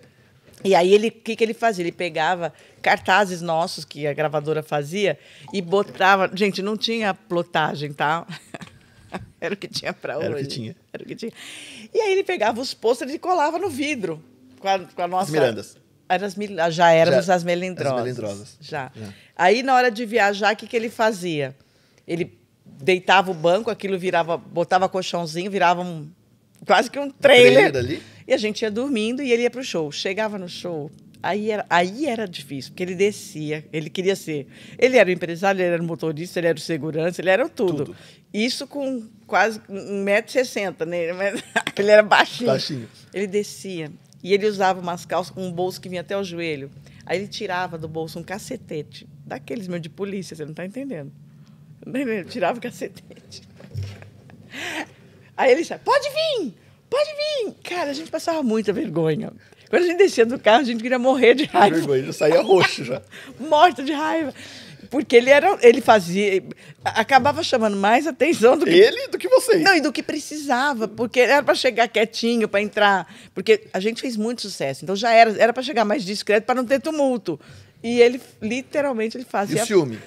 E aí ele, o que, que ele fazia? Ele pegava cartazes nossos que a gravadora fazia e botava. Gente, não tinha plotagem, tá? Era o que tinha para hoje. Era o que tinha. Era o que tinha. E aí ele pegava os pôsteres e colava no vidro com a, com a nossa. As Mirandas. Era as, ah, já éramos já, as melindrosas. As melindrosas. Já. já. Aí na hora de viajar, o que, que ele fazia? Ele deitava o banco, aquilo virava, botava colchãozinho, virava um quase que um trailer. Um trailer e a gente ia dormindo e ele ia pro show. Chegava no show, aí era, aí era difícil, porque ele descia, ele queria ser. Ele era o empresário, ele era o motorista, ele era o segurança, ele era tudo. tudo. Isso com quase 1,60m, né? ele era baixinho. baixinho. Ele descia e ele usava umas calças com um bolso que vinha até o joelho. Aí ele tirava do bolso um cacetete, daqueles meus de polícia, você não está entendendo. Não tá entendendo? Tá tirava o cacetete. Aí ele disse, pode vir, pode vir. Cara, a gente passava muita vergonha. Quando a gente descia do carro, a gente queria morrer de raiva. Vergonha, já saía roxo já. Morta de raiva. Porque ele era, ele fazia, acabava chamando mais atenção do que ele do que vocês. Não, e do que precisava, porque era para chegar quietinho, para entrar, porque a gente fez muito sucesso. Então já era, era para chegar mais discreto, para não ter tumulto. E ele literalmente ele fazia E o ciúme.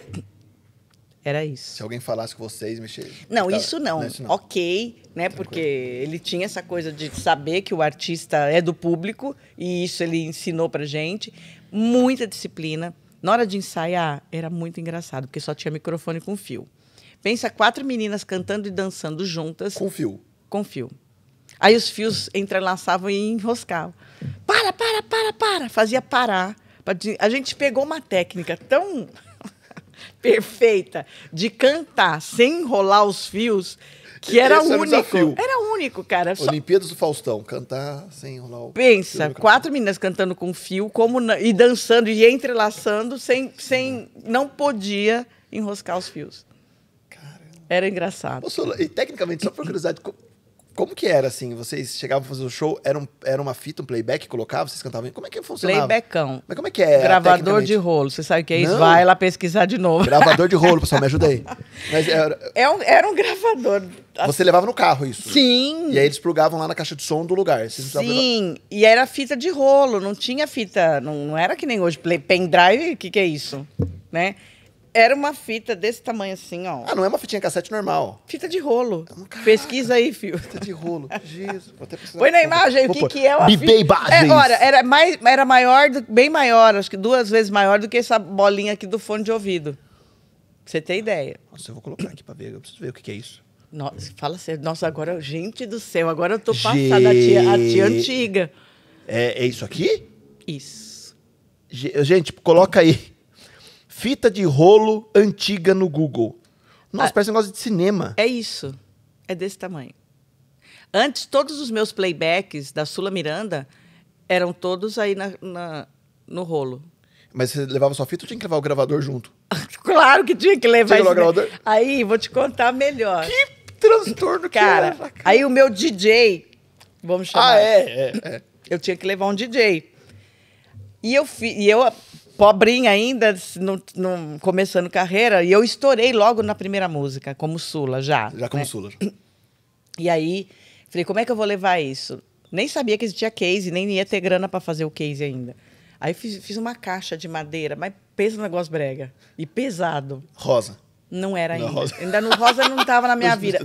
Era isso. Se alguém falasse com vocês, mexer. Não, tá, isso não. não, isso não.
Ok, né? Tranquilo. Porque ele tinha essa coisa de saber que o artista é do público e isso ele ensinou pra gente. Muita disciplina. Na hora de ensaiar, era muito engraçado, porque só tinha microfone com fio. Pensa quatro meninas cantando e dançando juntas. Com fio. Com fio. Aí os fios entrelaçavam e enroscavam. Para, para, para, para. Fazia parar. A gente pegou uma técnica tão perfeita de cantar sem enrolar os fios, que era é único. Era, era único, cara. Só...
Olimpíadas do Faustão, cantar sem enrolar o Pensa,
quatro meninas cantando com fio, como na... e dançando e entrelaçando sem sem não
podia enroscar os fios. Era engraçado. e tecnicamente, só por curiosidade, como que era assim? Vocês chegavam a fazer o show, era, um, era uma fita, um playback, colocavam, vocês cantavam. Como é que funcionava? Playbackão. Mas como é que é? Gravador de
rolo. Você sabe o que é isso? Não. Vai lá pesquisar de
novo. Gravador de rolo, pessoal, me ajuda aí. Mas era... É um, era um gravador. Assim. Você levava no carro isso? Sim. E aí eles plugavam lá na caixa de som do lugar. Sim, levar... e era fita de rolo,
não tinha fita. Não, não era que nem hoje. Play, pendrive, o que, que é isso? Né? Era uma fita desse tamanho assim, ó. Ah, não é uma fitinha cassete normal. Fita de rolo. Então, Pesquisa aí, filho. Fita de rolo. Jesus. Vou até precisar... Põe na imagem o que, que é uma Bipei fita. Bases. É, olha, era, mais, era maior, do, bem maior, acho que duas vezes maior do que essa bolinha aqui do fone de ouvido. Pra você ter ideia. Nossa, eu vou colocar aqui pra ver. Eu preciso ver o que, que é isso. Nossa, fala sério. Nossa, agora, gente do céu, agora eu tô passada a, tia, a tia antiga.
É, é isso aqui? Isso. Gente, coloca aí. Fita de rolo antiga no Google. Nossa, ah, parece um negócio de cinema. É isso. É desse tamanho.
Antes, todos os meus playbacks da Sula Miranda eram todos aí na, na no rolo.
Mas você levava sua fita ou tinha que levar o gravador junto?
claro que tinha que levar. Você o gravador? Aí, vou te contar melhor. Que transtorno cara, que é era. Cara, aí o meu DJ, vamos ah, chamar. Ah, é, é, é. Eu tinha que levar um DJ. E eu, fi, e eu pobrinha ainda, no, no, começando carreira, e eu estourei logo na primeira música, como Sula, já. Já né? como Sula. Já. E aí, falei, como é que eu vou levar isso? Nem sabia que existia case, nem ia ter grana para fazer o case ainda. Aí fiz, fiz, uma caixa de madeira, mas peso no negócio brega. E pesado. Rosa. Não era não é ainda. Rosa. Ainda no rosa não estava na minha vida.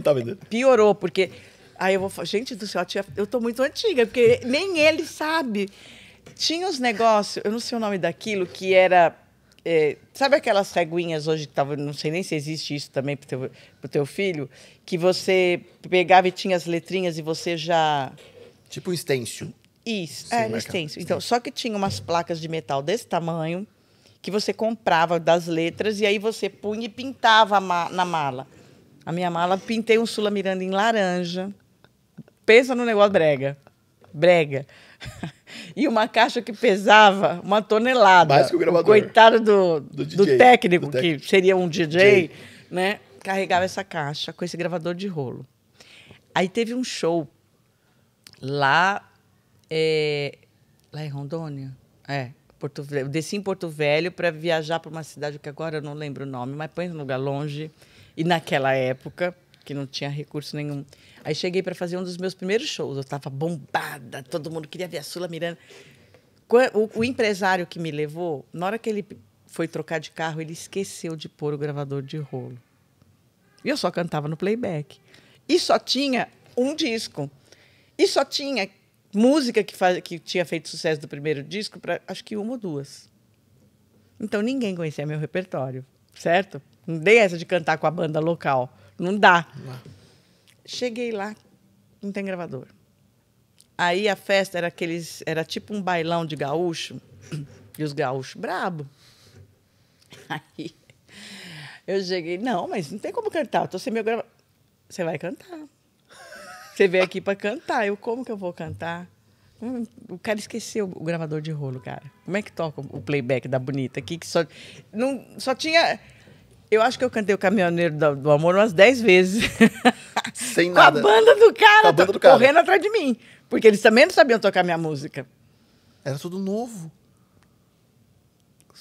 Piorou, porque... Aí eu vou falar, gente do céu, eu tô muito antiga, porque nem ele sabe. Tinha uns negócios, eu não sei o nome daquilo, que era. É, sabe aquelas reguinhas hoje que tava, não sei nem se existe isso também pro teu, pro teu filho, que você pegava e tinha as letrinhas e você já. Tipo um stencil. Isso, Sim, era é, um stencil. Então, só que tinha umas placas de metal desse tamanho que você comprava das letras e aí você punha e pintava ma na mala. A minha mala, pintei um Sula Miranda em laranja. Pensa no negócio brega. Brega. e uma caixa que pesava uma tonelada. Mais que o gravador. coitado do, do, do, técnico, do, técnico, que seria um DJ, DJ, né? Carregava essa caixa com esse gravador de rolo. Aí teve um show lá, é, lá em Rondônia. É, Porto Velho. Eu desci em Porto Velho para viajar para uma cidade que agora eu não lembro o nome, mas põe um lugar longe. E naquela época, que não tinha recurso nenhum. Aí cheguei para fazer um dos meus primeiros shows. Eu estava bombada, todo mundo queria ver a Sula Miranda. O, o, empresário que me levou, na hora que ele foi trocar de carro, ele esqueceu de pôr o gravador de rolo. E eu só cantava no playback. E só tinha um disco. E só tinha música que, faz, que tinha feito sucesso do primeiro disco para acho que uma ou duas. Então ninguém conhecia meu repertório, certo? Não dei essa de cantar com a banda local. Não dá. Não. Cheguei lá, não tem gravador. Aí a festa era aqueles, era tipo um bailão de gaúcho, e os gaúchos brabo. Aí eu cheguei, não, mas não tem como cantar, eu tô sem meu gravador. Você vai cantar. Você veio aqui para cantar. Eu, como que eu vou cantar? Hum, o cara esqueceu o gravador de rolo, cara. Como é que toca o playback da bonita aqui que só não só tinha eu acho que eu cantei o Caminhoneiro do, Amor umas 10 vezes. Sem nada. Com a banda do cara, banda do cara. correndo atrás de mim. Porque eles também não sabiam tocar minha música. Era tudo novo.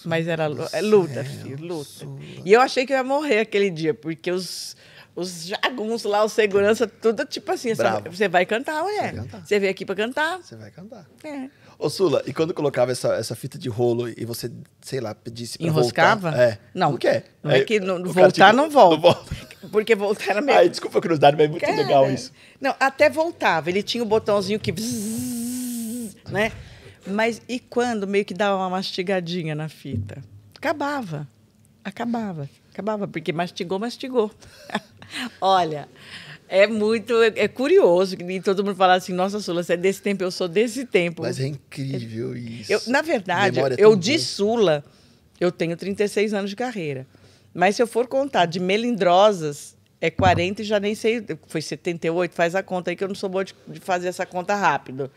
Mas era é luta, é, filho, luta. E eu achei que eu ia morrer aquele dia, porque os, os jaguns lá, os segurança, tudo tipo assim. Bravo. Você vai cantar, mulher. Você, você veio aqui pra cantar. Você
vai cantar. É. Ô, Sula, e quando colocava essa, essa fita de rolo e você, sei lá, pedisse pra Enroscava? voltar... É. Não. O que é? Não é, é que voltar tipo, não, volta. não volta. Porque voltar era meio... Ai, desculpa a curiosidade, mas é muito cara, legal isso.
Não, até voltava. Ele tinha o um botãozinho que... né? Mas e quando meio que dava uma mastigadinha na fita? Acabava. Acabava. Acabava, porque mastigou, mastigou. Olha... É muito, é, é curioso que todo mundo fala assim, nossa, Sula, você é desse tempo, eu sou desse tempo. Mas é
incrível isso. Eu, na verdade, é eu, de
Sula, eu tenho 36 anos de carreira. Mas se eu for contar de melindrosas, é 40 e já nem sei. Foi 78, faz a conta aí que eu não sou boa de, de fazer essa conta rápido.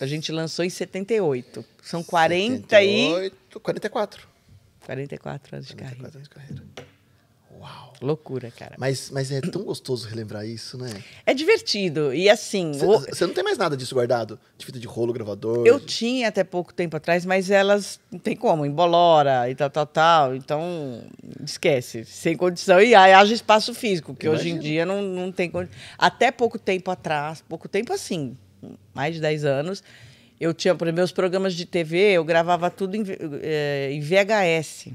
a gente lançou em
78. São 40 e. 44. 44 anos 44 de carreira. Anos de carreira. Loucura, cara. Mas, mas é tão gostoso relembrar isso, né? É divertido. E assim. Você o... não tem mais nada disso guardado? De fita de rolo, gravador? Eu de...
tinha até pouco tempo atrás, mas elas não tem como, embolora e tal, tal, tal. Então, esquece. Sem condição. E aí haja espaço físico, que hoje em dia não, não tem condição. Até pouco tempo atrás, pouco tempo assim, mais de 10 anos, eu tinha, para meus programas de TV, eu gravava tudo em, eh, em VHS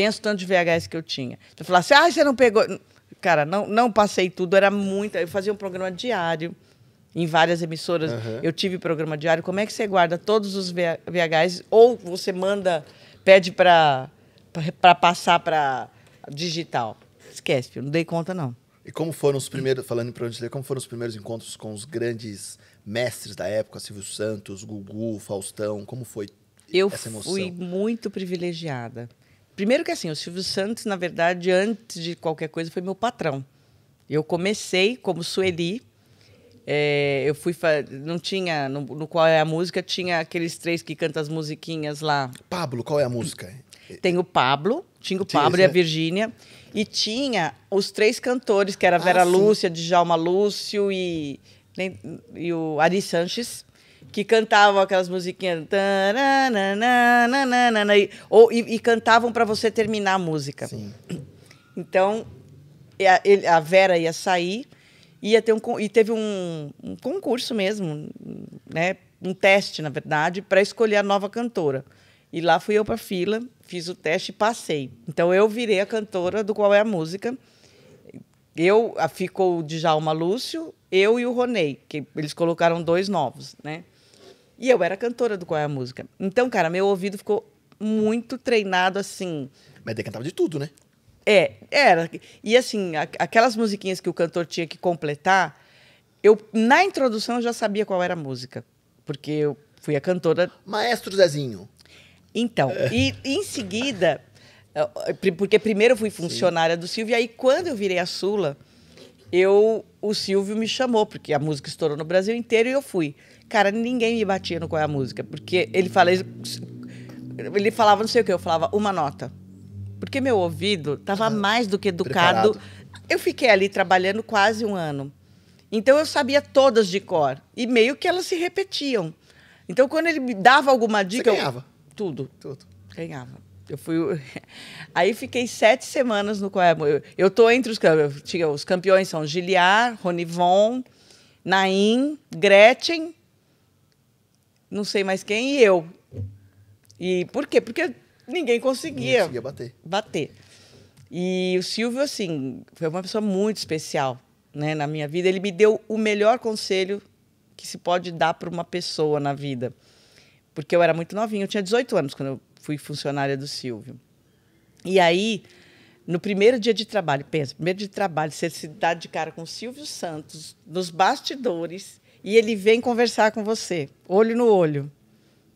penso tanto de VHS que eu tinha. Você falasse, ah, você não pegou. Cara, não, não passei tudo, era muita. Eu fazia um programa diário em várias emissoras. Uhum. Eu tive programa diário. Como é que você guarda todos os VHS? Ou você manda, pede para passar para digital?
Esquece, eu não dei conta, não. E como foram os primeiros, falando para onde como foram os primeiros encontros com os grandes mestres da época, Silvio Santos, Gugu, Faustão? Como foi essa emoção? eu fui
muito privilegiada. Primeiro que assim, o Silvio Santos, na verdade, antes de qualquer coisa, foi meu patrão. Eu comecei como Sueli. É, eu fui. Não tinha. No, no, qual é a música, tinha aqueles três que cantam as musiquinhas lá.
Pablo, qual é a música?
Tem o Pablo, tinha o Pablo e a né? Virgínia. E tinha os três cantores, que era ah, Vera ah, Lúcia, Djalma Lúcio e, e o Ari Sanches que cantavam aquelas musiquinhas e, ou, e, e cantavam para você terminar a música. Sim. Então a, a, Vera ia sair, ia ter um e teve um, um concurso mesmo, né? Um teste, na verdade, para escolher a nova cantora. E lá fui eu para fila, fiz o teste e passei. Então eu virei a cantora do qual é a música. Eu ficou o Djalma Lúcio, eu e o Ronei, que eles colocaram dois novos, né? E eu era cantora do Qual é a Música. Então, cara, meu ouvido ficou muito treinado assim. Mas ele cantava de tudo, né? É, era. E assim, aquelas musiquinhas que o cantor tinha que completar, eu na introdução eu já sabia qual era a música, porque eu fui a cantora. Maestro Zezinho. Então, é. e em seguida, porque primeiro eu fui funcionária Sim. do Silvio, e aí quando eu virei a Sula, eu o Silvio me chamou, porque a música estourou no Brasil inteiro e eu fui. Cara, ninguém me batia no qual é a música, porque ele ele falava não sei o que, eu falava uma nota. Porque meu ouvido estava ah, mais do que educado. Preparado. Eu fiquei ali trabalhando quase um ano. Então eu sabia todas de cor e meio que elas se repetiam. Então quando ele me dava alguma dica, Você ganhava. Eu... tudo. Tudo. Ganhava. Eu fui. Aí fiquei sete semanas no é a Eu, eu tô entre os campeões. Os campeões são Giliar, Ronivon, Naim, Gretchen não sei mais quem e eu. E por quê? Porque ninguém conseguia, Ninguém conseguia bater. bater. E o Silvio, assim, foi uma pessoa muito especial né, na minha vida. Ele me deu o melhor conselho que se pode dar para uma pessoa na vida. Porque eu era muito novinha, eu tinha 18 anos quando eu fui funcionária do Silvio. E aí, no primeiro dia de trabalho, pensa, primeiro dia de trabalho, você se dá de cara com o Silvio Santos, nos bastidores, e ele vem conversar com você, olho no olho.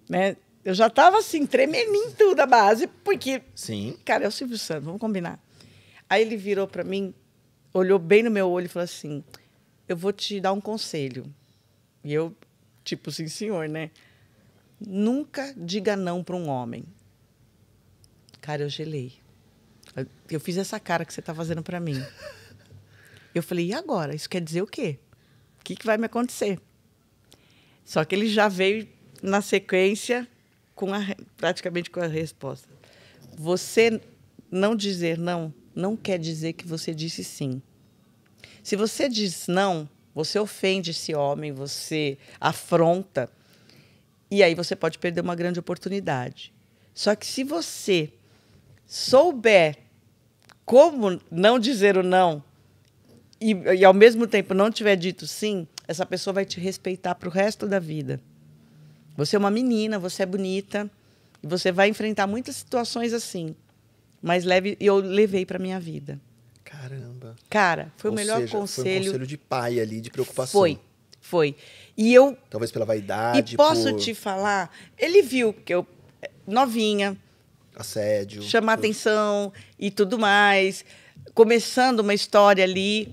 Né? Eu já estava assim, tremendo em tudo a base, porque. Sim. Cara, é o Silvio Santos, vamos combinar. Aí ele virou para mim, olhou bem no meu olho e falou assim: Eu vou te dar um conselho. E eu, tipo, sim, senhor, né? Nunca diga não para um homem. Cara, eu gelei. Eu fiz essa cara que você está fazendo para mim. Eu falei: E agora? Isso quer dizer o quê? O que, que vai me acontecer? Só que ele já veio na sequência com a, praticamente com a resposta. Você não dizer não não quer dizer que você disse sim. Se você diz não, você ofende esse homem, você afronta, e aí você pode perder uma grande oportunidade. Só que se você souber como não dizer o não e, e, ao mesmo tempo não tiver dito sim, essa pessoa vai te respeitar para o resto da vida. Você é uma menina, você é bonita, e você vai enfrentar muitas situações assim. Mas leve, eu levei para minha vida.
Caramba.
Cara, foi Ou o melhor seja, conselho. Foi um conselho de
pai ali, de preocupação. Foi, foi. E eu. Talvez pela vaidade. E posso por... te
falar, ele viu que eu, eh, novinha.
Assédio. Chamar
atenção e tudo mais. Começando uma história ali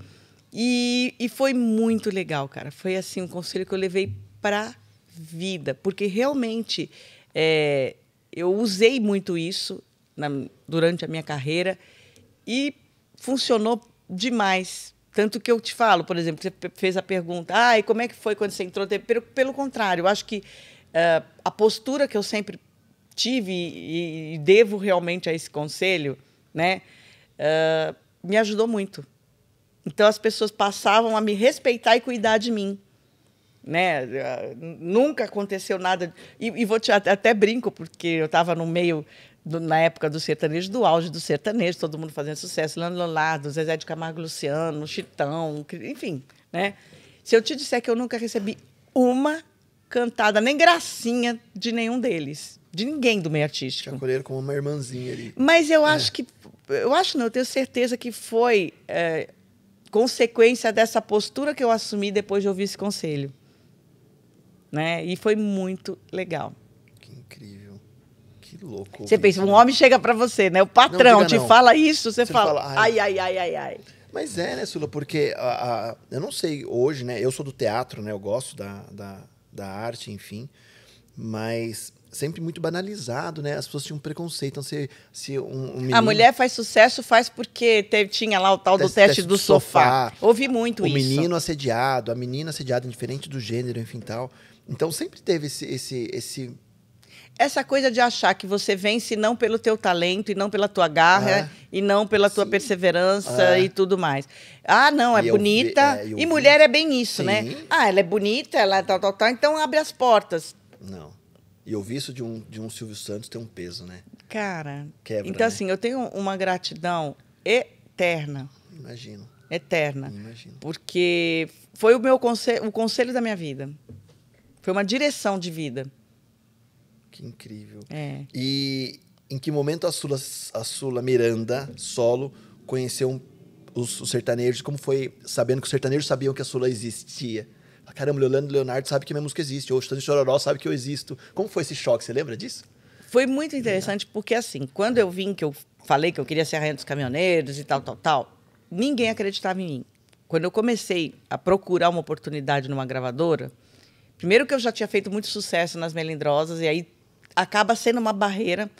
e, e foi muito legal, cara. Foi assim um conselho que eu levei para vida, porque realmente é, eu usei muito isso na, durante a minha carreira e funcionou demais. Tanto que eu te falo, por exemplo, você fez a pergunta, ah, e como é que foi quando você entrou? Pelo, pelo contrário, eu acho que uh, a postura que eu sempre tive e, e devo realmente a esse conselho, né, uh, me ajudou muito. Então as pessoas passavam a me respeitar e cuidar de mim. Né? Nunca aconteceu nada. E, e vou te, até brinco, porque eu estava no meio, do, na época do sertanejo, do auge do sertanejo, todo mundo fazendo sucesso. Lando Lolado, Zezé de Camargo Luciano, Chitão, enfim. Né? Se eu te disser que eu nunca recebi uma cantada, nem gracinha de nenhum deles. De ninguém do meio artístico. Te acolheram como uma irmãzinha ali. Mas eu é. acho que. Eu acho não, eu tenho certeza que foi. É, consequência dessa postura que eu assumi depois de ouvir esse conselho. Né? E foi muito legal. Que incrível.
Que louco. Você pensa, um né?
homem chega para você, né? O patrão não, diga, te fala isso, você, você fala, fala, ai, ai, ai, ai, ai.
Mas é, né, Sula? Porque a, eu não sei hoje, né? Eu sou do teatro, né? Eu gosto da, da, da arte, enfim. Mas sempre muito banalizado, né? As pessoas tinham preconceito. Então, se, se um, um menino... A mulher
faz sucesso, faz porque te tinha lá o tal do teste, teste, do, do sofá. sofá. Ouvi
muito o isso. O menino assediado, a menina assediada, indiferente do gênero, enfim, tal. Então, sempre teve esse... esse, esse...
Essa coisa de achar que você vence não pelo teu talento, e não pela tua garra, ah, e não pela sim. tua perseverança ah. e tudo mais. Ah, não, é e bonita. É, vi, é, e mulher é bem isso, né? sim. né? Ah, ela é bonita, ela é tal, tal, tal, então abre as portas. Não.
E ouvir isso de um, de um Silvio Santos tem um peso, né? Cara. Quebra, então, né? assim,
eu tenho uma gratidão eterna. Imagino. Eterna. Imagino. Porque foi o meu conselho, o conselho da minha vida. Foi uma direção de vida.
Que incrível. É. E em que momento a Sula, a Sula Miranda, solo, conheceu um, os, os sertanejos? Como foi sabendo que os sertanejos sabiam que a Sula existia? caramba, Leonardo Leonardo sabe que minha música existe, ou o Stanley Chororó sabe que eu existo. Como foi esse choque? Você lembra disso?
Foi muito interessante, porque assim, quando eu vim, que eu falei que eu queria ser a rainha dos caminhoneiros e tal, tal, tal, ninguém acreditava em mim. Quando eu comecei a procurar uma oportunidade numa gravadora, primeiro que eu já tinha feito muito sucesso nas Melindrosas, e aí acaba sendo uma barreira.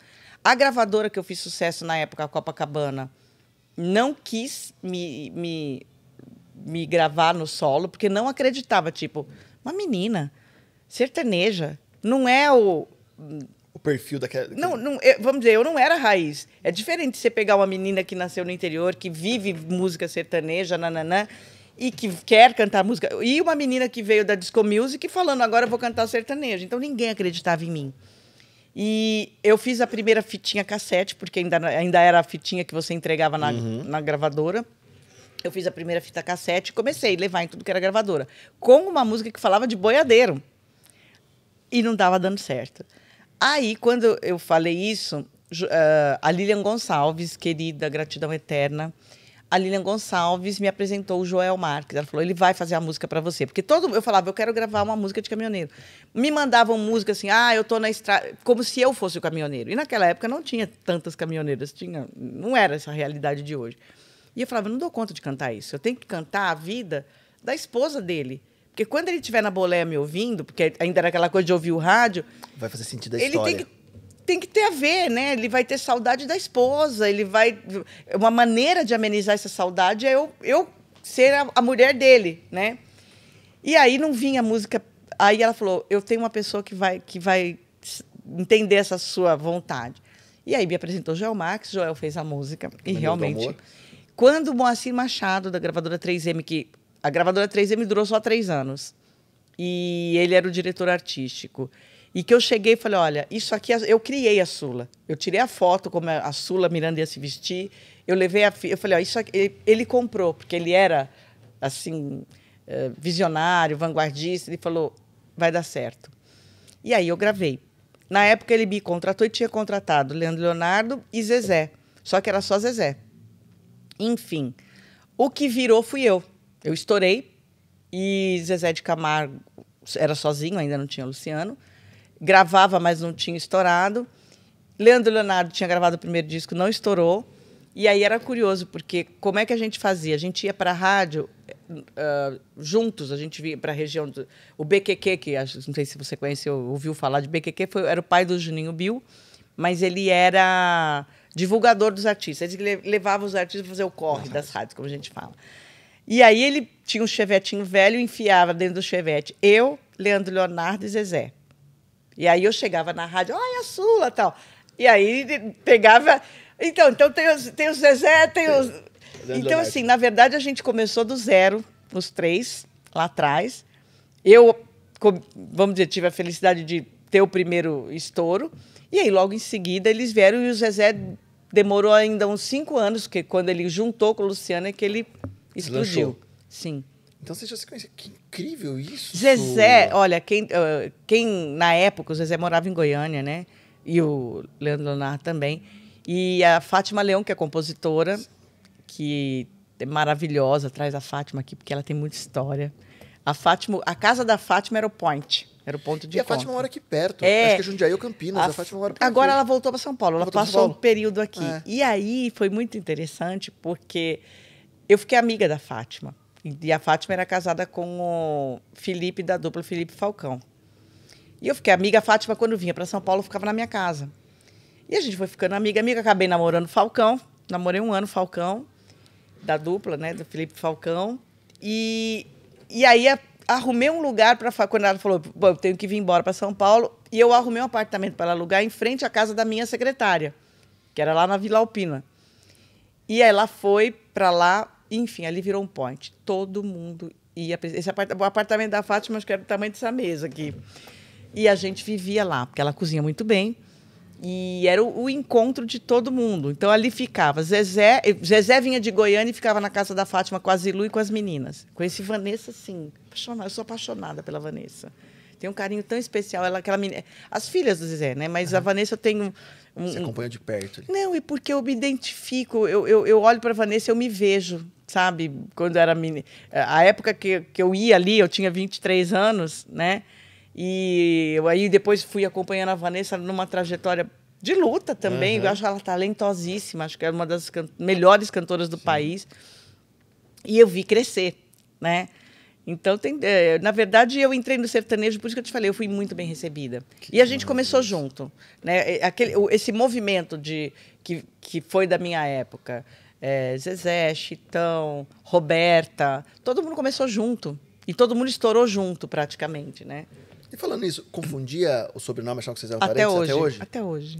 A gravadora que eu fiz sucesso na época, a Copacabana, não quis me, me me gravar no solo, porque não acreditava, tipo, uma menina sertaneja, não é o
o perfil daquela. daquela... Não,
não eu, vamos dizer, eu não era raiz. É diferente você pegar uma menina que nasceu no interior, que vive música sertaneja, nananã, e que quer cantar música. E uma menina que veio da disco music falando, agora eu vou cantar sertaneja Então ninguém acreditava em mim. E eu fiz a primeira fitinha cassete, porque ainda, ainda era a fitinha que você entregava na, uhum. na gravadora eu fiz a primeira fita cassete e comecei a levar em tudo que era gravadora, com uma música que falava de boiadeiro. E não estava dando certo. Aí, quando eu falei isso, ah, a Lilian Gonçalves, querida, gratidão eterna, a Lilian Gonçalves me apresentou o Joel Marques. Ela falou: ele vai fazer a música para você. Porque todo eu falava: eu quero gravar uma música de caminhoneiro. Me mandavam música assim: ah, eu tô na estrada. Como se eu fosse o caminhoneiro. E naquela época não tinha tantas caminhoneiras, tinha, não era essa realidade de hoje. E eu falava, não dou conta de cantar isso. Eu tenho que cantar a vida da esposa dele. Porque quando ele estiver na boleia me ouvindo, porque ainda era aquela coisa de ouvir o rádio. Vai
fazer sentido a ele história. Tem que,
tem que ter a ver, né? Ele vai ter saudade da esposa, ele vai. Uma maneira de amenizar essa saudade é eu, eu ser a, a mulher dele, né? E aí não vinha a música. Aí ela falou: Eu tenho uma pessoa que vai, que vai entender essa sua vontade. E aí me apresentou Joel Max, Joel fez a música. e Menino realmente quando o Moacir Machado, da gravadora 3M, que a gravadora 3M durou só três anos, e ele era o diretor artístico. E que eu cheguei e falei: olha, isso aqui é eu criei a Sula. Eu tirei a foto como a Sula Miranda ia se vestir. Eu levei a. Eu falei: ó, isso aqui. Ele comprou, porque ele era, assim, eh, visionário, vanguardista. Ele falou: vai dar certo. E aí eu gravei. Na época ele me contratou e tinha contratado Leandro Leonardo e Zezé. Só que era só Zezé. Enfim, o que virou fui eu. Eu estourei e Zezé de Camargo era sozinho, ainda não tinha Luciano. Gravava, mas não tinha estourado. Leandro Leonardo tinha gravado o primeiro disco, não estourou. E aí era curioso, porque como é que a gente fazia? A gente ia para a rádio uh, juntos, a gente via para a região do o BQQ, que acho, não sei se você conheceu, ouviu falar de BQQ, foi, era o pai do Juninho Bill, mas ele era divulgador dos artistas. Ele levava os artistas para fazer o corre das rádios, como a gente fala. E aí ele tinha um chevetinho velho, enfiava dentro do chevette eu, Leandro Leonardo e Zezé. E aí eu chegava na rádio, olha a Sula tal. E aí pegava. Então, então tem, os, tem o Zezé, tem os. Então, assim, na verdade, a gente começou do zero, os três, lá atrás. Eu, vamos dizer, tive a felicidade de ter o primeiro estouro. E aí, logo em seguida, eles vieram e o Zezé demorou ainda uns cinco anos, porque quando ele juntou com o Luciano é que ele explodiu. Sim.
Então você já se conhecia. Que incrível isso! Zezé,
olha, quem, eh, quem na época, o Zezé morava em Goiânia, né? E o Leandro Leonardo também. E a Fátima Leão, que é compositora, que é maravilhosa, traz a Fátima aqui, porque ela tem muita história. A Fátima, a casa da Fátima era o Point. Era o ponto de E a Fátima mora aqui perto. É. Acho que é Jundiaí ou
Campinas. A, a Fátima mora Agora ela voltou para São Paulo. Ela, ela passou Paulo. um
período aqui. É. E aí foi muito interessante porque eu fiquei amiga da Fátima. E a Fátima era casada com o Felipe, da dupla Felipe Falcão. E eu fiquei amiga. A Fátima, quando vinha para São Paulo, ficava na minha casa. E a gente foi ficando amiga. Amiga, acabei namorando Falcão. Namorei um ano Falcão, da dupla, né? Do Felipe Falcão. E, e aí a arrumei um lugar para quando ela falou, Bom, eu tenho que vir embora para São Paulo, e eu arrumei um apartamento para alugar em frente à casa da minha secretária, que era lá na Vila Alpina. E ela foi para lá, enfim, ali virou um point. Todo mundo ia esse apartamento, o apartamento da Fátima acho que era do tamanho dessa mesa aqui. E a gente vivia lá, porque ela cozinha muito bem. E era o, o, encontro de todo mundo. Então ali ficava Zezé, Zezé vinha de Goiânia e ficava na casa da Fátima com a Zilu e com as meninas. Conheci Vanessa assim, apaixonada, eu sou apaixonada pela Vanessa. Tem um carinho tão especial ela aquela menina, as filhas do Zezé, né? Mas uhum. a Vanessa tem um,
um Você acompanha de perto. Ali.
Não, e porque eu me identifico, eu, eu, eu olho para Vanessa, eu me vejo, sabe? Quando era menina, a época que, que eu ia ali, eu tinha 23 anos, né? E eu, aí depois fui acompanhando a Vanessa numa trajetória de luta também. Uhum. Eu acho ela talentosíssima, acho que é uma das can melhores cantoras do Sim. país. E eu vi crescer, né? Então, tem, é, na verdade, eu entrei no sertanejo, por isso que eu te falei, eu fui muito bem recebida. Que e a gente começou Deus. junto. Né? Aquele, esse movimento de, que, que foi da minha época. É, Zezé, Chitão, Roberta, todo mundo começou junto. E todo mundo estourou junto, praticamente, né? E falando isso, confundia o sobrenome, achava que vocês eram até parentes hoje, até hoje? Até hoje.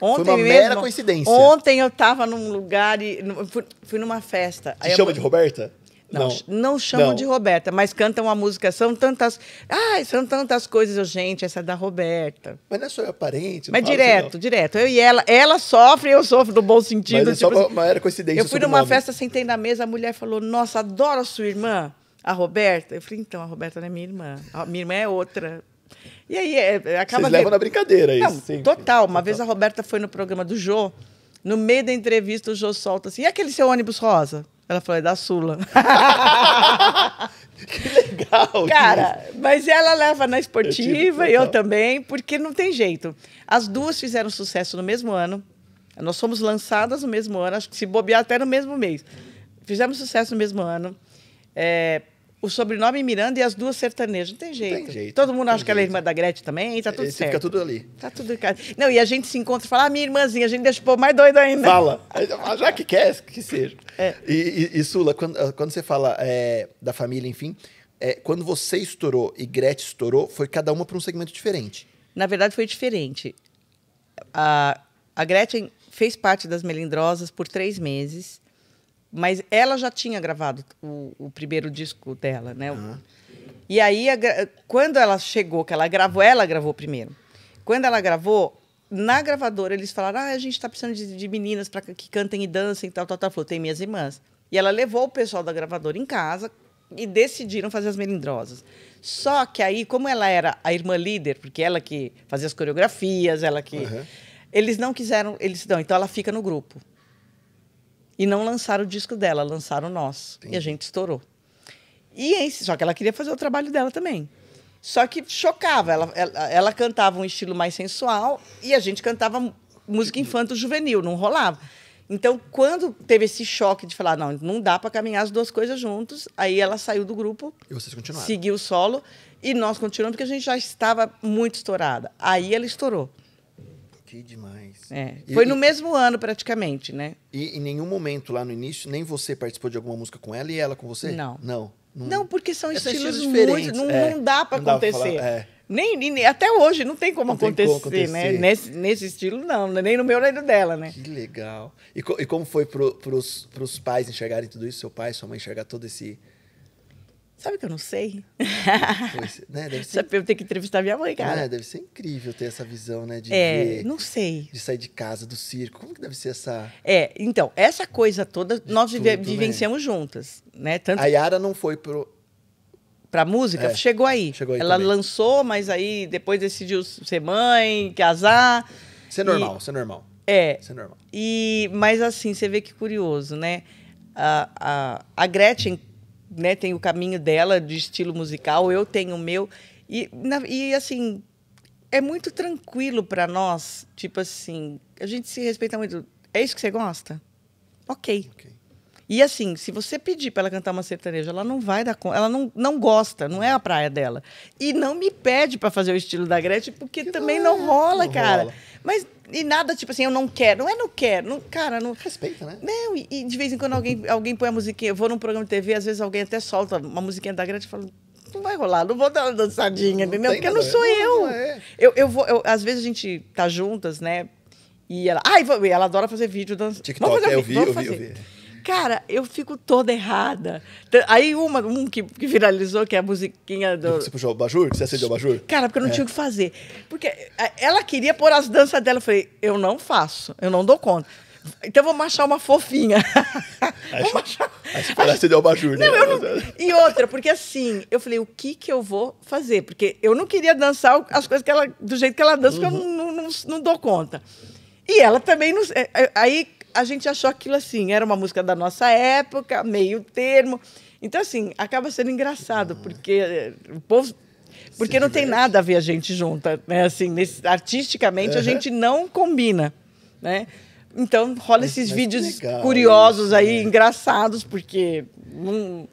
Ontem Foi uma mesmo, mera coincidência.
Ontem eu estava num lugar e fui, fui numa festa. Te chama eu... de Roberta?
Não, não, não chamam não. de
Roberta, mas cantam a música. São tantas. Ai, são tantas coisas, gente, essa é da Roberta. Mas não é só é parente. Mas assim, direto, assim, direto. Eu e ela. Ela sofre, eu sofro do bom sentido. Mas é só tipo assim. uma, era
coincidência. Eu fui numa festa,
sentei na mesa, a mulher falou: Nossa, adoro a sua irmã. A Roberta? Eu falei, então, a Roberta não é minha irmã. A minha irmã é outra. E aí, é, acaba. Vocês levam na brincadeira isso. sempre. Total. Uma total. vez a Roberta foi no programa do Jô, no meio da entrevista, o Jô solta assim: e aquele seu ônibus rosa? Ela falou, é da Sula. que legal! Cara, isso. mas ela leva na esportiva, eu, eu também, porque não tem jeito. As duas fizeram sucesso no mesmo ano. Nós fomos lançadas no mesmo ano, acho que se bobear até no mesmo mês. Fizemos sucesso no mesmo ano. É, o sobrenome Miranda e as duas sertanejas. Não tem jeito. Não tem jeito. Todo mundo acha jeito. que ela é irmã da Gretchen também, e tá é, tudo Esse certo. Fica tudo ali. Tá tudo Não, e a gente se encontra e fala, ah, minha irmãzinha, a gente deixa o povo mais doido ainda. Fala. Já que
quer, que seja. É. E, e, e, Sula, quando, ah, quando você fala é, da família, enfim, é, quando você estourou e Gretchen estourou, foi cada uma para um segmento diferente.
Na verdade, foi diferente. A, a Gretchen fez parte das Melindrosas por três meses. Mas ela já tinha gravado o, o primeiro disco dela, né? Uhum. E aí, a, quando ela chegou, que ela gravou, ela gravou primeiro. Quando ela gravou, na gravadora eles falaram: ah, a gente está precisando de, de meninas para que cantem e dancem, tal, tal, tal. Falou: tem minhas irmãs. E ela levou o pessoal da gravadora em casa e decidiram fazer as melindrosas. Só que aí, como ela era a irmã líder, porque ela que fazia as coreografias, ela que. Uhum. Eles não quiseram. Eles não, então ela fica no grupo. E não lançaram o disco dela, lançaram o nosso. Sim. E a gente estourou. E só que ela queria fazer o trabalho dela também. Só que chocava. Ela, ela, ela cantava um estilo mais sensual e a gente cantava música infanto-juvenil, não rolava. Então, quando teve esse choque de falar, não, não dá para caminhar as duas coisas juntos, aí ela saiu do grupo. E vocês continuaram? Seguiu o solo. E nós continuamos, porque a gente já estava muito estourada. Aí ela estourou
que demais. É. Foi e, no mesmo ano, praticamente, né? E em nenhum momento lá no início, nem você participou de alguma música com ela e ela com você? Não. Não. Não, não porque são estilos, estilos diferentes. Muito, não, é. não dá para acontecer. é.
nem, nem, até hoje não tem como, não acontecer, tem como acontecer, né? Nesse,
nesse, estilo, não. É nem no meu, nem no dela, né? Que legal. E, co, e como foi para os pais enxergarem tudo isso? Seu pai, sua mãe enxergar todo esse
Sabe que eu não sei? Pois, né? deve ser... Eu tenho que entrevistar minha mãe, cara.
É, deve ser incrível ter essa visão, né? De é, ver, não sei. De sair de casa, do circo. Como que deve ser essa...
É, então, essa coisa toda de nós tudo, né? vivenciamos né? juntas, né? Tanto... A Yara não foi pro... Pra música? É, chegou aí. Chegou aí Ela também. lançou, mas aí depois decidiu ser mãe, casar. Isso é normal, e... isso é normal. É. Isso é normal. E... Mas assim, você vê que curioso, né? A, a, a Gretchen né, tem o caminho dela de estilo musical, eu tenho o meu. E, na, e assim, é muito tranquilo para nós, tipo assim, a gente se respeita muito. É isso que você gosta? Ok. okay. E assim, se você pedir para ela cantar uma sertaneja, ela não vai dar conta, ela não, não gosta, não é a praia dela. E não me pede para fazer o estilo da Gretchen, porque que também não, é. não rola, não cara. Rola. Mas e nada tipo assim, eu não quero, não é não quero, não, cara, não respeita, né? Não, e, e de vez em quando alguém alguém põe a musiquinha, eu vou num programa de TV, às vezes alguém até solta uma musiquinha da Gretchen e fala não vai rolar, não vou dar uma dançadinha, não, entendeu? Porque não sou eu. É. eu. Eu vou, eu, às vezes a gente tá juntas, né? E ela, ai, ah, ela adora fazer vídeo dançando. TikTok, vamos fazer, é, eu vi, vamos eu vi, eu vi. Cara, eu fico toda errada. Aí uma, um que, que viralizou, que é a musiquinha do. Você puxou
o Bajur? Você acendeu o Bajur? Cara, porque eu não é. tinha o que
fazer. Porque ela queria pôr as danças dela. Eu falei, eu não faço, eu não dou conta. Então vou machar uma fofinha.
Aí, vou machar. Aí você bajur, né? Não, não...
E outra, porque assim, eu falei, o que que eu vou fazer? Porque eu não queria dançar as coisas que ela, do jeito que ela dança, uhum. eu não, não, não, dou conta. E ela também não. É, é, aí a gente achou aquilo assim, era uma música da nossa época, meio termo. Então, assim, acaba sendo engraçado, ah. porque eh, o povo. Porque não tem nada a ver a gente junta, né? Assim, nesse, artisticamente uhum. a gente não combina, né? Então rola esses mas vídeos legal, curiosos isso, aí, é.
engraçados, porque não,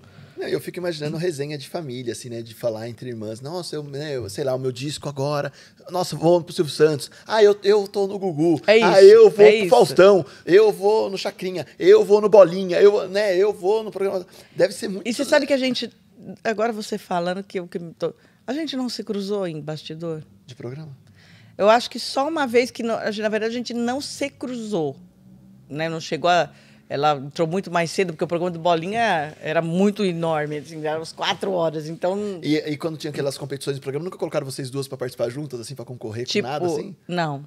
eu fico imaginando resenha de família, assim, né? De falar entre irmãs. Nossa, eu, né, eu sei lá, o meu disco agora. Nossa, vou pro Silvio Santos. Ah, eu, eu tô no Gugu. É ah, isso. Ah, eu vou é pro isso. Faustão. Eu vou no Chacrinha. Eu vou no Bolinha. Eu, né, eu vou no programa. Deve ser muito. E você sabe que a gente. Agora você
falando que eu que tô... A gente não se cruzou em bastidor? De programa? Eu acho que só uma vez que. Na verdade, a gente não se cruzou. Né? Não chegou a ela entrou muito mais cedo, porque o programa do Bolinha era muito enorme, assim, eram quatro horas,
então... E, e, quando tinha aquelas competições de programa, nunca colocaram vocês duas para participar juntas, assim, para concorrer tipo, com nada, tipo, assim?
não.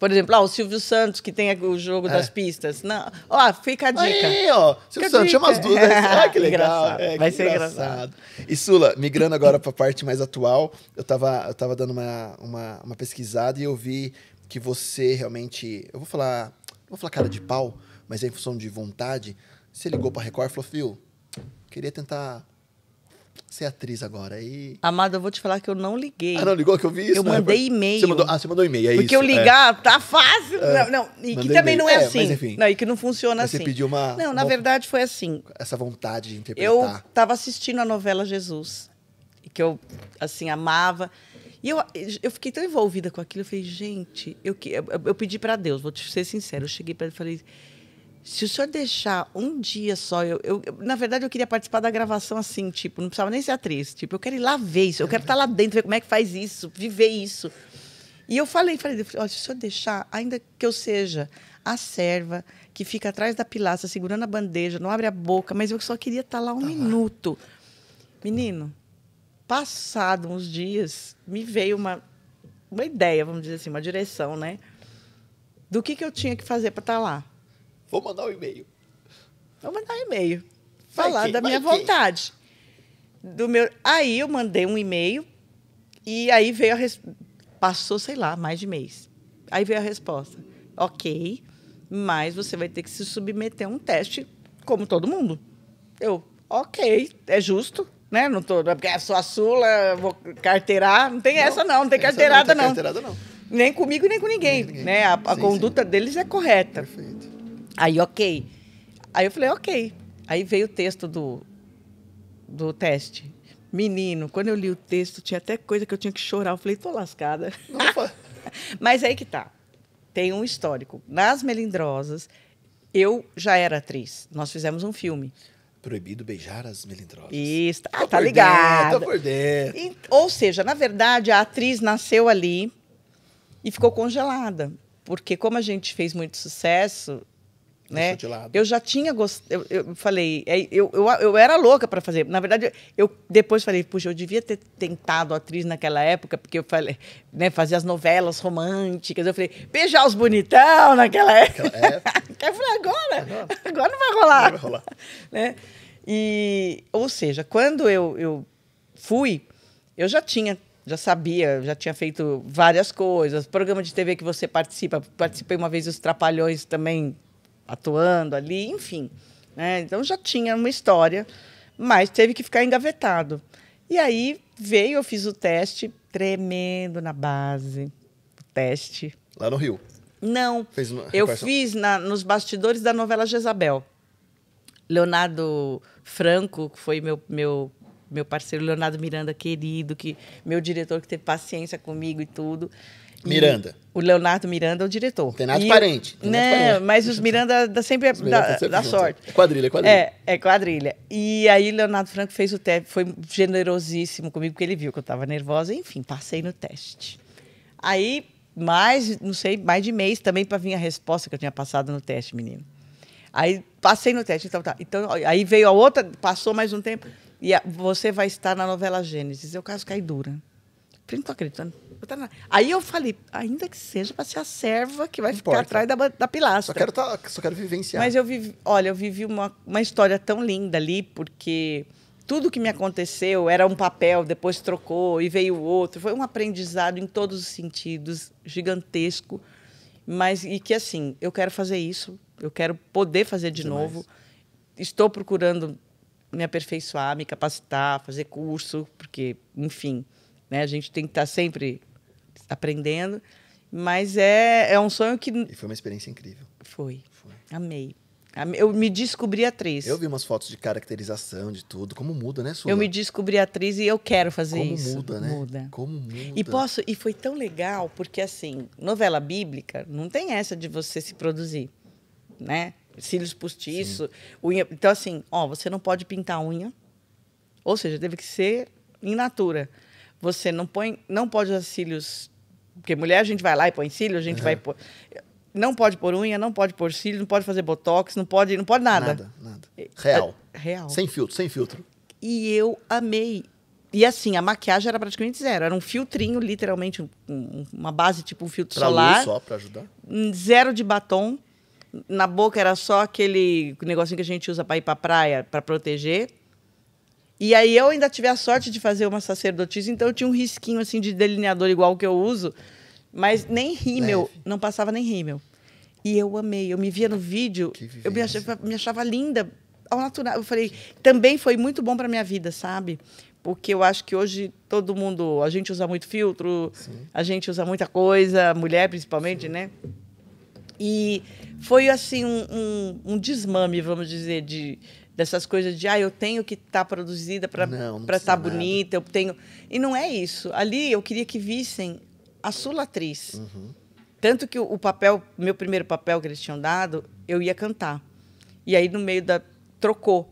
Por exemplo, ah, o Silvio Santos, que tem o jogo é. das pistas. Não. Ó, fica a dica. Aí, ó. Silvio Santos, chama as duas. Ah, que legal. É, Vai que ser engraçado. engraçado.
E Sula, migrando agora para a parte mais atual, eu estava eu tava dando uma, uma, uma pesquisada e eu vi que você realmente. Eu vou falar. Vou falar cara de pau, mas em função de vontade, você ligou para Record e falou, Fio, queria tentar ser atriz agora. E...
Amado, eu vou te falar que eu não liguei. Ah, não ligou que eu vi isso? Eu mandei e-mail. Você mandou,
ah, você mandou e-mail, é Porque isso. Porque é. eu ligar,
é. tá fácil. É. Não, não, e mandei que também não é, é assim. Mas, enfim,
não, e que não funciona assim. Você pediu uma... Não, na uma... verdade foi assim. Essa vontade de interpretar. Eu
tava assistindo a novela Jesus, que eu, assim, amava. E eu, eu fiquei tão envolvida com aquilo, eu falei, gente, eu, eu, eu pedi para Deus, vou te ser sincero, eu cheguei para ele e falei se o senhor deixar um dia só, eu, eu, na verdade eu queria participar da gravação assim, tipo, não precisava nem ser atriz, tipo, eu quero ir lá ver isso, eu quero estar lá dentro, ver como é que faz isso, viver isso. E eu falei, falei, olha, se o senhor deixar, ainda que eu seja a serva que fica atrás da pilaça segurando a bandeja, não abre a boca, mas eu só queria estar lá um tá minuto. Lá. Menino, passado uns dias, me veio uma uma ideia, vamos dizer assim, uma direção, né? Do que que eu tinha que fazer para estar lá.
Vou mandar um e-mail.
Vou mandar um e-mail.
Falar quem? da minha Vai
vontade. Do meu... Aí eu mandei um e-mail e aí veio a res... Passou, sei lá, mais de mês. Aí veio a resposta. Ok, mas você vai ter que se submeter a um teste, como todo mundo. Eu, ok, é justo, né? Não tô, é porque é só a Sula, vou carteirar. Não tem não, essa, não, não tem carteirada, não. Tem carteirada, não. Nem comigo nem com ninguém. Nem ninguém. Né? A, a conduta sim. deles é correta. Perfeito. Aí, ok. Aí eu falei, ok. Aí veio o texto do, do teste. Menino, quando eu li o texto, tinha até coisa que eu tinha que chorar. Eu falei, tô lascada. Mas aí que tá. Tem um histórico. Nas Melindrosas, eu já era atriz. Nós fizemos um filme.
Proibido beijar as
melindrosas. Isso, tá, tá ligado. Tá por dentro. E, ou seja, na verdade, a atriz nasceu ali e ficou congelada. Porque como a gente fez muito sucesso, né? Eu já tinha gostado. Eu, eu, falei, é, eu, eu, eu era louca para fazer. Na verdade, eu depois falei, puxa, eu devia ter tentado atriz naquela época, porque eu falei, né, fazer as novelas românticas. Eu falei, beijar os bonitão naquela época. eu falei, agora, agora, agora não vai rolar. Não vai rolar. né? E, ou seja, quando eu, eu fui, eu já tinha já sabia, já tinha feito várias coisas. Programa de TV que você participa, participei uma vez dos Trapalhões também, atuando ali, enfim. Né? Então já tinha uma história, mas teve que ficar engavetado. E aí veio, eu fiz o teste, tremendo na base. O teste. Lá no Rio. Não. eu fiz na, nos bastidores da novela Jezabel. Leonardo Franco, que foi meu, meu, meu parceiro, Leonardo Miranda, querido, que meu diretor que teve paciência comigo e tudo. Miranda. O Leonardo Miranda é o diretor. Tem nada de parente. né, mas os Miranda dá sempre Miranda dá, dá sorte. É quadrilha, é quadrilha. É, é quadrilha. E aí Leonardo Franco fez o teste, foi generosíssimo comigo, porque ele viu que eu estava nervosa. Enfim, passei no teste. Aí, mais, não sei, mais de mês também para vir a resposta que eu tinha passado no teste, menino. Aí passei no teste, então tá. Então, aí veio a outra, passou mais um tempo, e a, você vai estar na novela Gênesis. Eu caso caí dura. Não tô acreditando Aí eu falei, ainda que seja para ser a serva que vai ficar atrás da, da pilastra. Só quero, tá, só quero vivenciar. Mas eu vivi, olha, eu vivi uma, uma história tão linda ali, porque tudo que me aconteceu era um papel, depois trocou e veio outro. Foi um aprendizado em todos os sentidos, gigantesco. Mas, e que assim, eu quero fazer isso, eu quero poder fazer de Demais. novo. Estou procurando me aperfeiçoar, me capacitar, fazer curso, porque, enfim, né, a gente tem que estar tá sempre aprendendo. Mas
é, é um sonho que. E foi uma experiência incrível. Foi. foi. Amei. Eu me descobri atriz. Eu vi umas fotos de caracterização, de tudo. Como muda, né, Sula? Eu me
descobri atriz e eu quero fazer Como isso. Como muda, né? Muda. Como muda. E, posso, e foi tão legal, porque, assim, novela bíblica não tem essa de você se produzir, né? Cílios postiços, unha... Então, assim, ó, você não pode pintar unha. Ou seja, teve que ser in natura. Você não, põe, não pode usar cílios porque mulher a gente vai lá e põe cílio, a gente uhum. vai pôr. Não pode pôr unha, não pode pôr cílio, não pode fazer botox, não pode, não pode nada. Nada,
nada. Real. É, real. Sem filtro, sem filtro.
E eu amei. E assim, a maquiagem era praticamente zero. Era um filtrinho, literalmente, um, uma base tipo um filtro pra solar. Luz só, pra ajudar. Hum, zero de batom. Na boca era só aquele negocinho que a gente usa para ir pra praia, para proteger. E aí eu ainda tive a sorte de fazer uma sacerdotisa, então eu tinha um risquinho assim de delineador igual que eu uso, mas nem rímel, não passava nem rímel. E eu amei, eu me via no vídeo, eu me achava, me achava, linda ao natural. Eu falei, também foi muito bom para minha vida, sabe? Porque eu acho que hoje todo mundo, a gente usa muito filtro, Sim. a gente usa muita coisa, mulher principalmente, Sim. né? E foi assim um, um, um desmame, vamos dizer, de, dessas coisas de ah, eu tenho que estar tá produzida para estar tá bonita, eu tenho. E não é isso. Ali eu queria que vissem a sulatriz. Uhum. Tanto que o, papel, meu primeiro papel que eles tinham dado, eu ia cantar. E aí no meio da trocou.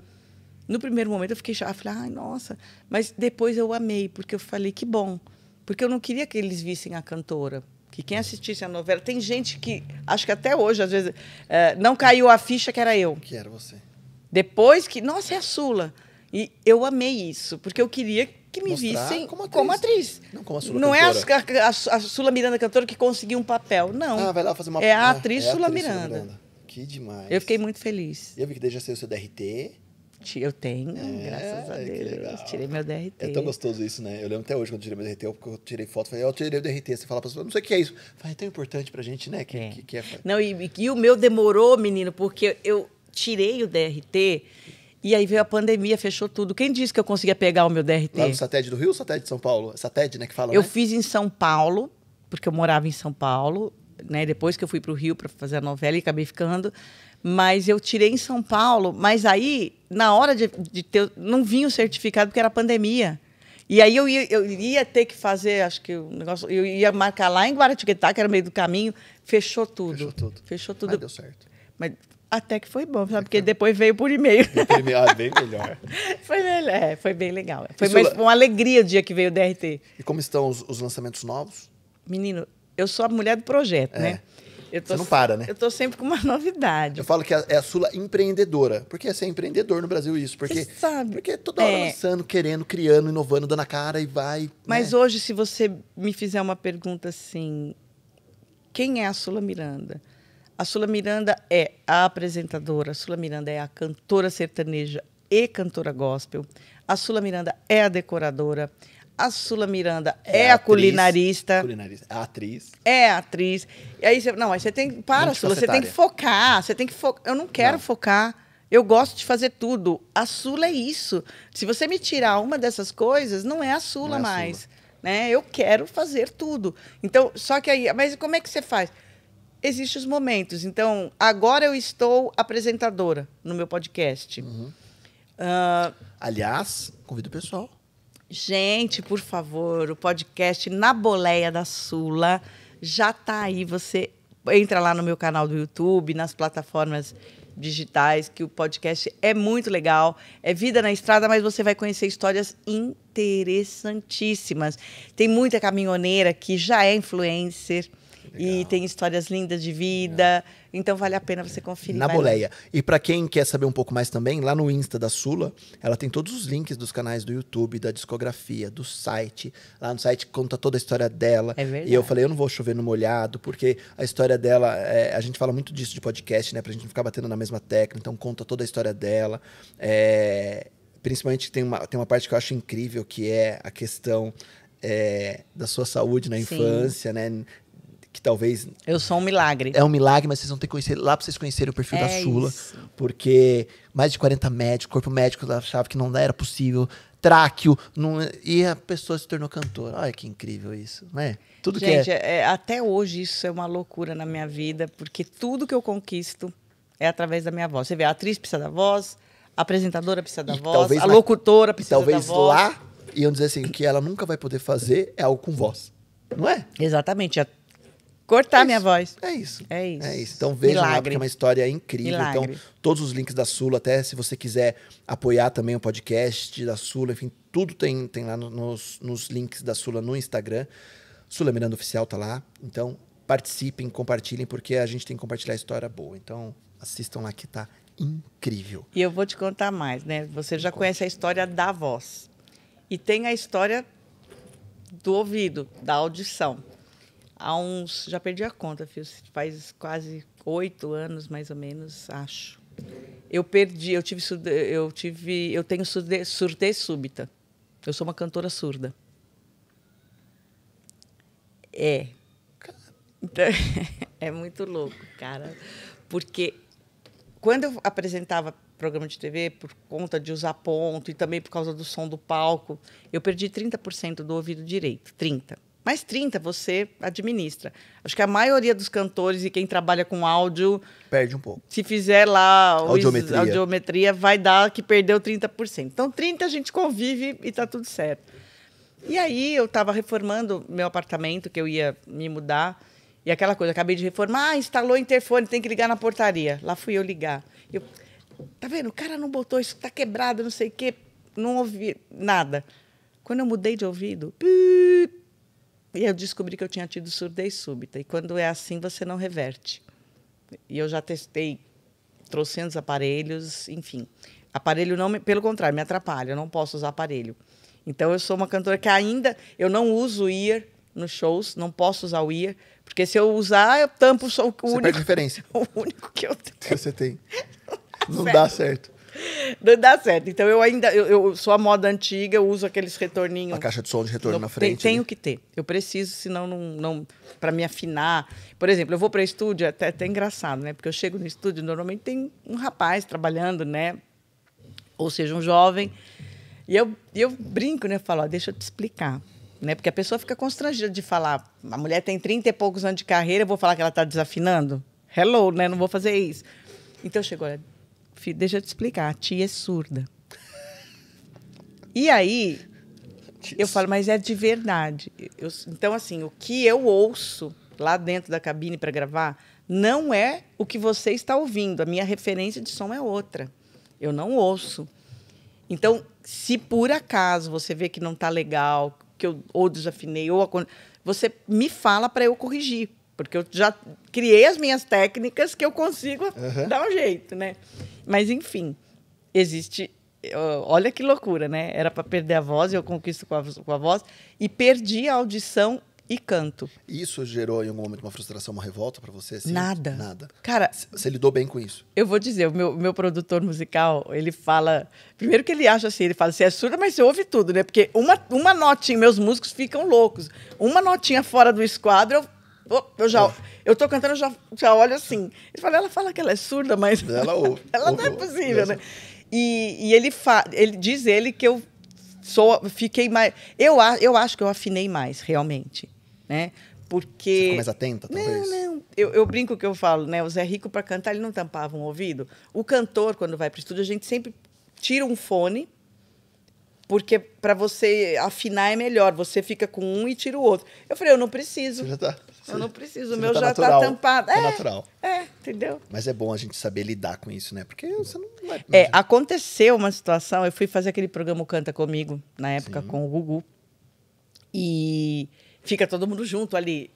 No primeiro momento eu fiquei chata, falei, ai, nossa. Mas depois eu amei, porque eu falei, que bom. Porque eu não queria que eles vissem a cantora. Que quem assistisse a novela. Tem gente que, acho que até hoje, às vezes, é, não caiu a ficha que era eu. Que era você. Depois que. Nossa, é a Sula. E eu amei isso, porque eu queria que me Mostrar vissem como atriz. como atriz. Não como a Sula Não cantora. é a, a, a, Sula Miranda cantora que conseguiu um papel,
não. Ah, vai lá fazer uma É a ah, atriz, é a atriz Sula, Miranda. Sula, Miranda. Que demais. Eu fiquei muito feliz. Eu vi que desde já saiu o seu DRT. Eu tenho, é, graças a Deus. Tirei meu DRT. É tão gostoso isso, né? Eu lembro até hoje quando tirei meu DRT, eu, tirei foto, falei, eu tirei o DRT. Você fala pra pessoa, não sei o que é isso. Falei, é tão importante pra gente, né? Que é. Que, que é...
Não, e, e, o meu demorou, menino, porque eu, tirei o DRT e aí veio a pandemia, fechou tudo. Quem disse que eu conseguia pegar o meu DRT? Lá no
Satélite do Rio ou Satélite de São Paulo? É Satélite, né, que fala, Eu né? fiz
em São Paulo, porque eu morava em São Paulo, né, depois que eu fui para o Rio para fazer a novela e acabei ficando. Mas eu tirei em São Paulo, mas aí, na hora de, de ter. Não vinha o certificado porque era pandemia. E aí eu ia, eu ia ter que fazer, acho que o um negócio. Eu ia marcar lá em Guaratinguetá, que era meio do caminho. Fechou tudo. Fechou tudo. Fechou tudo. Mas deu certo. Mas até que foi bom, sabe? Porque depois veio por e-mail.
Ah, bem melhor.
foi, melhor. É, foi bem legal. Foi mais, uma alegria o dia que veio o DRT. E como estão os, os lançamentos novos? Menino, eu sou a mulher do projeto,
é. né? Eu tô, Você não para, né? Eu tô sempre com uma novidade. Eu falo que é, é a Sula empreendedora. Porque é empreendedor no Brasil isso. Porque, você sabe. Porque é toda hora é. lançando, querendo, criando, inovando, dando a cara e vai. Mas
né? hoje, se você me fizer uma pergunta assim... Quem é a Sula Miranda? A Sula Miranda é a apresentadora, a Sula Miranda é a cantora sertaneja e cantora gospel. A Sula Miranda é a decoradora. A Sula Miranda é, é a atriz, culinarista.
Culinarista. A é atriz.
É a atriz. E aí você. Não, aí você tem. Para, Sula, você tem que focar. Você tem que focar. Eu não quero não. focar. Eu gosto de fazer tudo. A Sula é isso. Se você me tirar uma dessas coisas, não é a Sula é mais. A Sula. Né? Eu quero fazer tudo. Então, só que aí. Mas como é que você faz? existem os momentos. Então, agora eu estou apresentadora no meu podcast. Uhum. Uh, Aliás, convido o pessoal. Gente, por favor, o podcast Na Boleia da Sula já está aí. Você entra lá no meu canal do YouTube, nas plataformas digitais, que o podcast é muito legal. É vida na estrada, mas você vai conhecer histórias interessantíssimas. Tem muita caminhoneira que já é influencer e tem histórias lindas de vida. Então vale a pena você conferir. Na boleia. Lá.
E para quem quer saber um pouco mais também, lá no Insta da Sula, ela tem todos os links dos canais do YouTube, da discografia, do site. Lá no site conta toda a história dela. É verdade. E eu falei, eu não vou chover no molhado, porque a história dela, é, a gente fala muito disso de podcast, né? Pra gente não ficar batendo na mesma tecla. Então conta toda a história dela. É, principalmente tem uma, tem uma parte que eu acho incrível, que é a questão é, da sua saúde na Sim. infância, né? que talvez. Eu sou um milagre. É um milagre, mas vocês vão ter que conhecer lá para vocês conhecerem o perfil é da Sula. Isso. Porque mais de 40 médicos, corpo médico achava que não era possível, tráqueo, não, e a pessoa se tornou cantora. Olha que incrível isso, né? Tudo é Gente, que
é... é... até hoje isso é uma loucura na minha vida, porque tudo que eu conquisto é através da minha voz. Você vê, a atriz precisa da voz, a apresentadora precisa da e voz, a na... locutora
precisa da voz. Talvez lá iam dizer assim, o que ela nunca vai poder fazer é algo com voz. Não é? Exatamente. Cortar é minha voz. É isso. É isso. É isso. Então vejam lá, porque é uma história incrível. Então, Milagre. Então, todos os links da Sula, até se você quiser apoiar também o podcast da Sula, enfim, tudo tem, tem lá no, nos, nos links da Sula no Instagram. Sula Miranda Oficial tá lá. Então, participem, compartilhem, porque a gente tem que compartilhar a história boa. Então, assistam lá que tá incrível.
E eu vou te contar mais, né? Você já conhece a história da voz. E tem a história do ouvido, da audição há uns. Já perdi a conta, filho. Faz quase oito anos, mais ou menos, acho. Eu perdi, eu tive. Eu, tive, eu tenho surdez, súbita. Eu sou uma cantora surda. É. Então, é muito louco, cara. Porque quando eu apresentava programa de TV por conta de usar ponto e também por causa do som do palco, eu perdi 30% do ouvido direito, 30 mas 30 você administra. Acho que a maioria dos cantores e quem trabalha com áudio. Perde um pouco. Se fizer lá audiometria, audiometria vai dar que perdeu 30%. Então, 30% a gente convive e está tudo certo. E aí eu estava reformando meu apartamento, que eu ia me mudar. E aquela coisa, acabei de reformar, ah, instalou o interfone, tem que ligar na portaria. Lá fui eu ligar. Eu, tá vendo? O cara não botou isso, tá quebrado, não sei o quê. Não ouvi nada. Quando eu mudei de ouvido, e eu descobri que eu tinha tido surdez súbita. E quando é assim, você não reverte. E eu já testei trocentos aparelhos, enfim. Aparelho não, me, pelo contrário, me atrapalha, eu não posso usar aparelho. Então eu sou uma cantora que ainda eu não uso ear nos shows, não posso usar o ear, porque se eu usar, eu tampo sou o Você único. Perde diferença. O único que eu tenho.
Que você tem. não dá certo.
Não dá certo. Então eu ainda eu, eu sou a moda antiga, eu uso aqueles retorninhos. A caixa de som de retorno no, na frente. Tem, né? tenho que ter. Eu preciso, senão não, não para me afinar. Por exemplo, eu vou para estúdio, é até é até engraçado, né? Porque eu chego no estúdio, normalmente tem um rapaz trabalhando, né? Ou seja, um jovem. E eu, eu brinco, né? Eu falo, ó, deixa eu te explicar. Né? Porque a pessoa fica constrangida de falar, a mulher tem 30 e poucos anos de carreira, eu vou falar que ela está desafinando? Hello, né? Não vou fazer isso. Então chegou olha, Filho, deixa eu te explicar, a tia é surda. E aí, é eu falo, mas é de verdade. Eu, então, assim, o que eu ouço lá dentro da cabine para gravar não é o que você está ouvindo. A minha referência de som é outra. Eu não ouço. Então, se por acaso você vê que não está legal, que eu ou desafinei, ou você me fala para eu corrigir. Porque eu já criei as minhas técnicas que eu consigo uhum. dar um jeito, né? Mas, enfim, existe. Olha que loucura, né? Era para perder a voz, eu conquisto com a, com a
voz, e perdi a audição e canto. Isso gerou em algum momento uma frustração, uma revolta para você? Assim? Nada. Nada.
Cara, você
lidou bem com isso?
Eu vou dizer, o meu, meu produtor musical, ele fala, primeiro que ele acha assim, ele fala, você é surda, mas você ouve tudo, né? Porque uma uma notinha, meus músicos ficam loucos. Uma notinha fora do esquadro, eu Oh, eu já, eu tô cantando, eu já, já olho assim. Ele fala, ela fala que ela é surda, mas. Ela ouve. ela não é possível, ouve. né? E, e ele, fa, ele diz ele que eu sou, fiquei mais. Eu, eu acho que eu afinei mais, realmente. Né? Porque. Você ficou mais atenta, talvez? Não, não. Eu, eu brinco que eu falo, né? O Zé Rico, para cantar, ele não tampava um ouvido. O cantor, quando vai para o estúdio, a gente sempre tira um fone porque para você afinar é melhor. Você fica com um e tira o outro. Eu falei, eu não preciso. Você já tá eu não preciso, o meu tá já está tampado. Tá é, natural.
É, entendeu? Mas é bom a gente saber lidar com isso, né? Porque você não vai. é,
aconteceu uma situação, eu fui fazer aquele programa Canta Comigo, na época Sim. com o Gugu. E fica todo mundo junto ali.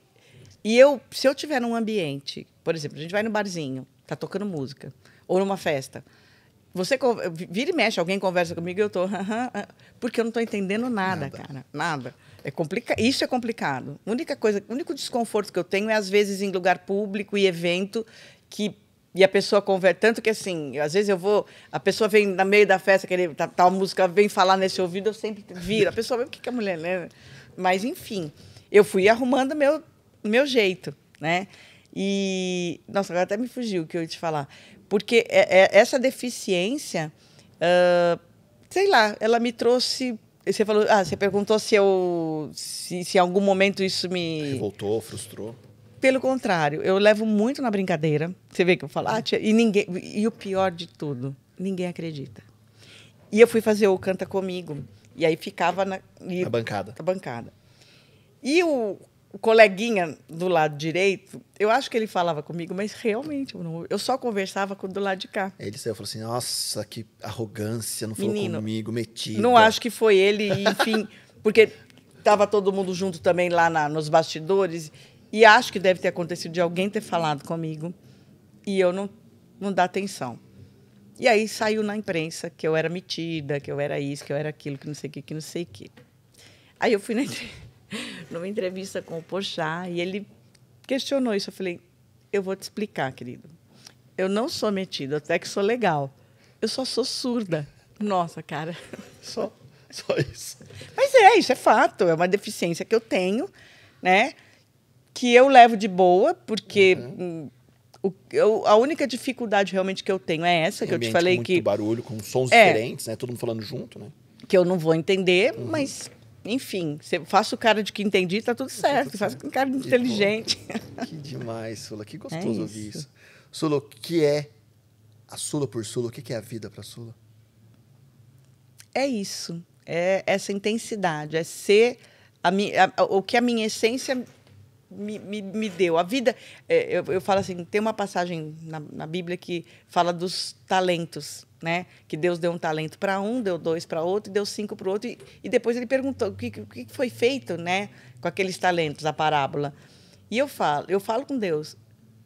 E eu, se eu tiver num ambiente, por exemplo, a gente vai no barzinho, tá tocando música, ou numa festa. Você vira e mexe, alguém conversa comigo e eu tô. porque eu não tô entendendo nada, nada. cara. Nada. É complica... Isso é complicado. A única coisa, o único desconforto que eu tenho é, às vezes, em lugar público e evento que e a pessoa conversa. Tanto que, assim, às vezes eu vou. A pessoa vem no meio da festa, querer tal, tá, tal música, vem falar nesse ouvido, eu sempre viro. A pessoa vê o que, que a mulher lê. Né? Mas, enfim, eu fui arrumando meu, meu jeito, né? E. Nossa, agora até me fugiu o que eu ia te falar. Porque é, é, essa deficiência, uh, sei lá, ela me trouxe você falou, ah, você perguntou se eu, se, se em algum momento isso me
revoltou, frustrou.
Pelo contrário, eu levo muito na brincadeira. Você vê que eu falo, ah, tia, e ninguém, e o pior de tudo, ninguém acredita. E eu fui fazer o canta comigo e aí ficava na e, bancada. Na bancada. E o o coleguinha do lado direito, eu acho que ele falava comigo, mas realmente eu, não, eu só conversava com do lado de cá.
Ele saiu e falou assim: nossa, que arrogância, não falou comigo, metido. Não
acho que foi ele, enfim, porque estava todo mundo junto também lá na, nos bastidores, e acho que deve ter acontecido de alguém ter falado comigo e eu não, não dar atenção. E aí saiu na imprensa que eu era metida, que eu era isso, que eu era aquilo, que não sei o que, que não sei o que. Aí eu fui na entrevista. numa entrevista com o Pochá, e ele questionou isso. Eu falei, eu vou te explicar, querido. Eu não sou metida até que sou legal. Eu só sou surda. Nossa, cara. Só, só isso. Mas é, isso é fato. É uma deficiência que eu tenho, né? Que eu levo de boa, porque... Uhum. Hum, o, eu, a única dificuldade realmente que eu tenho é essa, que eu te falei com muito que.
barulho, com sons é, diferentes,
né? Todo mundo falando junto, né? Que eu não vou entender, uhum. mas enfim, você faça o cara de que entendi, tá tudo certo. Faça o cara inteligente.
Bom. Que demais, Sula. Que gostoso é isso. ouvir isso. Sula, o que é a Sula por Sula? O que é a vida para Sula?
É isso. É essa intensidade. É ser a, a, a, o que a minha essência me, me, me deu. A vida. É, eu, eu falo assim: tem uma passagem na, na Bíblia que fala dos talentos né? Que Deus deu um talento para um, deu dois para outro, deu cinco para o outro. E, e, depois ele perguntou o que, que, foi feito, né? Com aqueles talentos, a parábola. E eu falo, eu falo com Deus,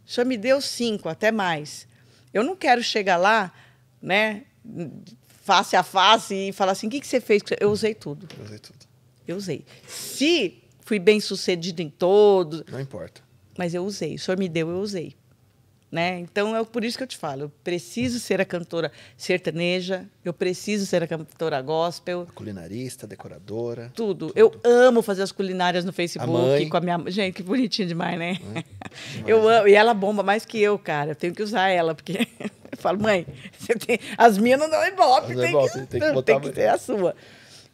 o Senhor me deu cinco, até mais. Eu não quero chegar lá, né? Face a face e falar assim, o que, que você fez? Eu usei tudo. Eu usei tudo. Eu usei. Se fui bem sucedido em todos. Não importa. Mas eu usei. O Senhor me deu, eu usei. Né? Então é por isso que eu te falo, eu preciso ser a cantora sertaneja, eu preciso ser a cantora gospel,
culinarista, decoradora,
tudo. tudo. Eu amo fazer as culinárias no Facebook a com a minha gente, que bonitinha demais, né? demais, eu amo né? e ela bomba mais que eu, cara. Eu tenho que usar ela porque eu falo, mãe, tem... as minhas não dão ibope, tem, que... tem que botar tem que ter a sua.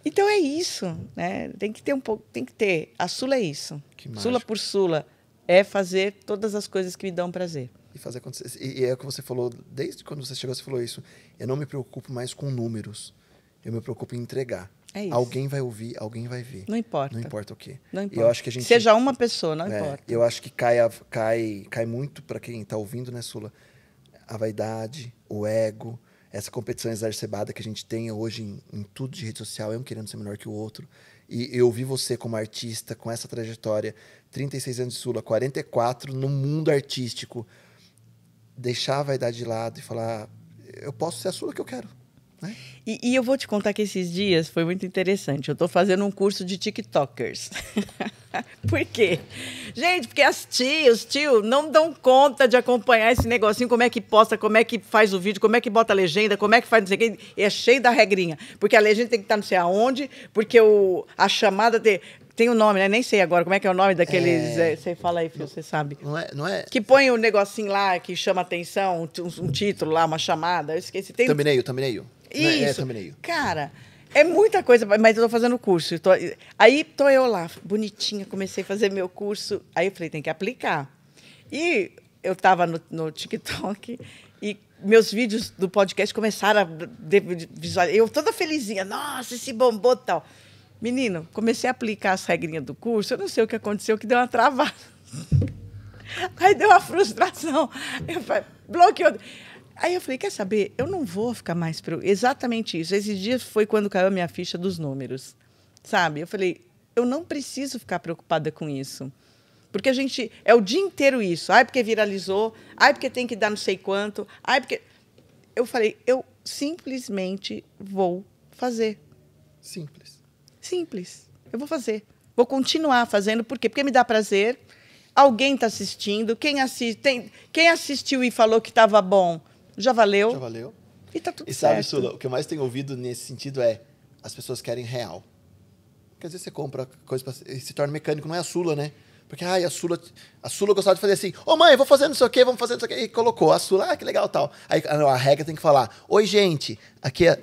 Então é isso, né? Tem que ter um pouco, tem que ter. A Sula é isso. Que sula por Sula é fazer todas as coisas
que me dão prazer e fazer acontecer. E, e é o que você falou, desde quando você chegou, você falou isso. Eu não me preocupo mais com números. Eu me preocupo em entregar. É isso. Alguém vai ouvir, alguém vai ver. Não importa. Não importa o quê. Não importa. Eu acho que a gente, Seja uma pessoa, não é, importa. Eu acho que cai, cai, cai muito para quem está ouvindo, né, Sula? A vaidade, o ego, essa competição exacerbada que a gente tem hoje em, em tudo de rede social, é um querendo ser melhor que o outro. E eu vi você como artista, com essa trajetória, 36 anos de Sula, 44 no mundo artístico deixar a vaidade de lado e falar: eu posso ser a sua que eu quero.
Né? E, e, eu vou te contar que esses dias foi muito interessante. Eu estou fazendo um curso de TikTokers. Por quê? Gente, porque as tias, tio, não dão conta de acompanhar esse negocinho, como é que posta, como é que faz o vídeo, como é que bota a legenda, como é que faz não sei o quê. É cheio da regrinha. Porque a legenda tem que estar não sei aonde, porque o, a chamada tem. Tem o um nome, né? Nem sei agora como é que é o nome daqueles. É... É, você fala aí, filho, você sabe. Não é, não é. Que põe um negocinho lá que chama atenção, um, um título lá, uma chamada. Eu esqueci. Tem... Thumbnail,
thumbnail. É, é Isso. É,
Cara. É muita coisa, mas eu tô fazendo curso. Tô... Aí tô eu lá, bonitinha, comecei a fazer meu curso. Aí eu falei, tem que aplicar. E eu tava no, no TikTok e meus vídeos do podcast começaram a visualizar. Eu toda felizinha, nossa, esse bombou tal. Menino, comecei a aplicar as regrinhas do curso, eu não sei o que aconteceu, que deu uma travada. Aí deu uma frustração. Eu falei, bloqueou. Aí eu falei, quer saber? Eu não vou ficar mais pro... Exatamente isso. Esse dia foi quando caiu a minha ficha dos números. Sabe? Eu falei, eu não preciso ficar preocupada com isso. Porque a gente. É o dia inteiro isso. Ai, porque viralizou. Ai, porque tem que dar não sei quanto. Ai, porque. Eu falei, eu simplesmente vou fazer. Simples. Simples. Eu vou fazer. Vou continuar fazendo, por quê? Porque me dá prazer. Alguém está assistindo. Quem, tem, quem assistiu e falou que estava bom, já valeu. Já valeu. E está
tudo e sabe, Sula, o que eu mais tenho ouvido nesse sentido é as pessoas querem real. Porque às vezes você compra coisa pra, e se torna mecânico, não é a Sula, né? Porque ai, a Sula, a Sula gostava de fazer assim, ô oh, mãe, vou fazer não sei o quê, vamos fazer não sei o quê. E colocou a Sula, ah, que legal tal. Aí não, a regra tem que falar, oi gente, aqui é.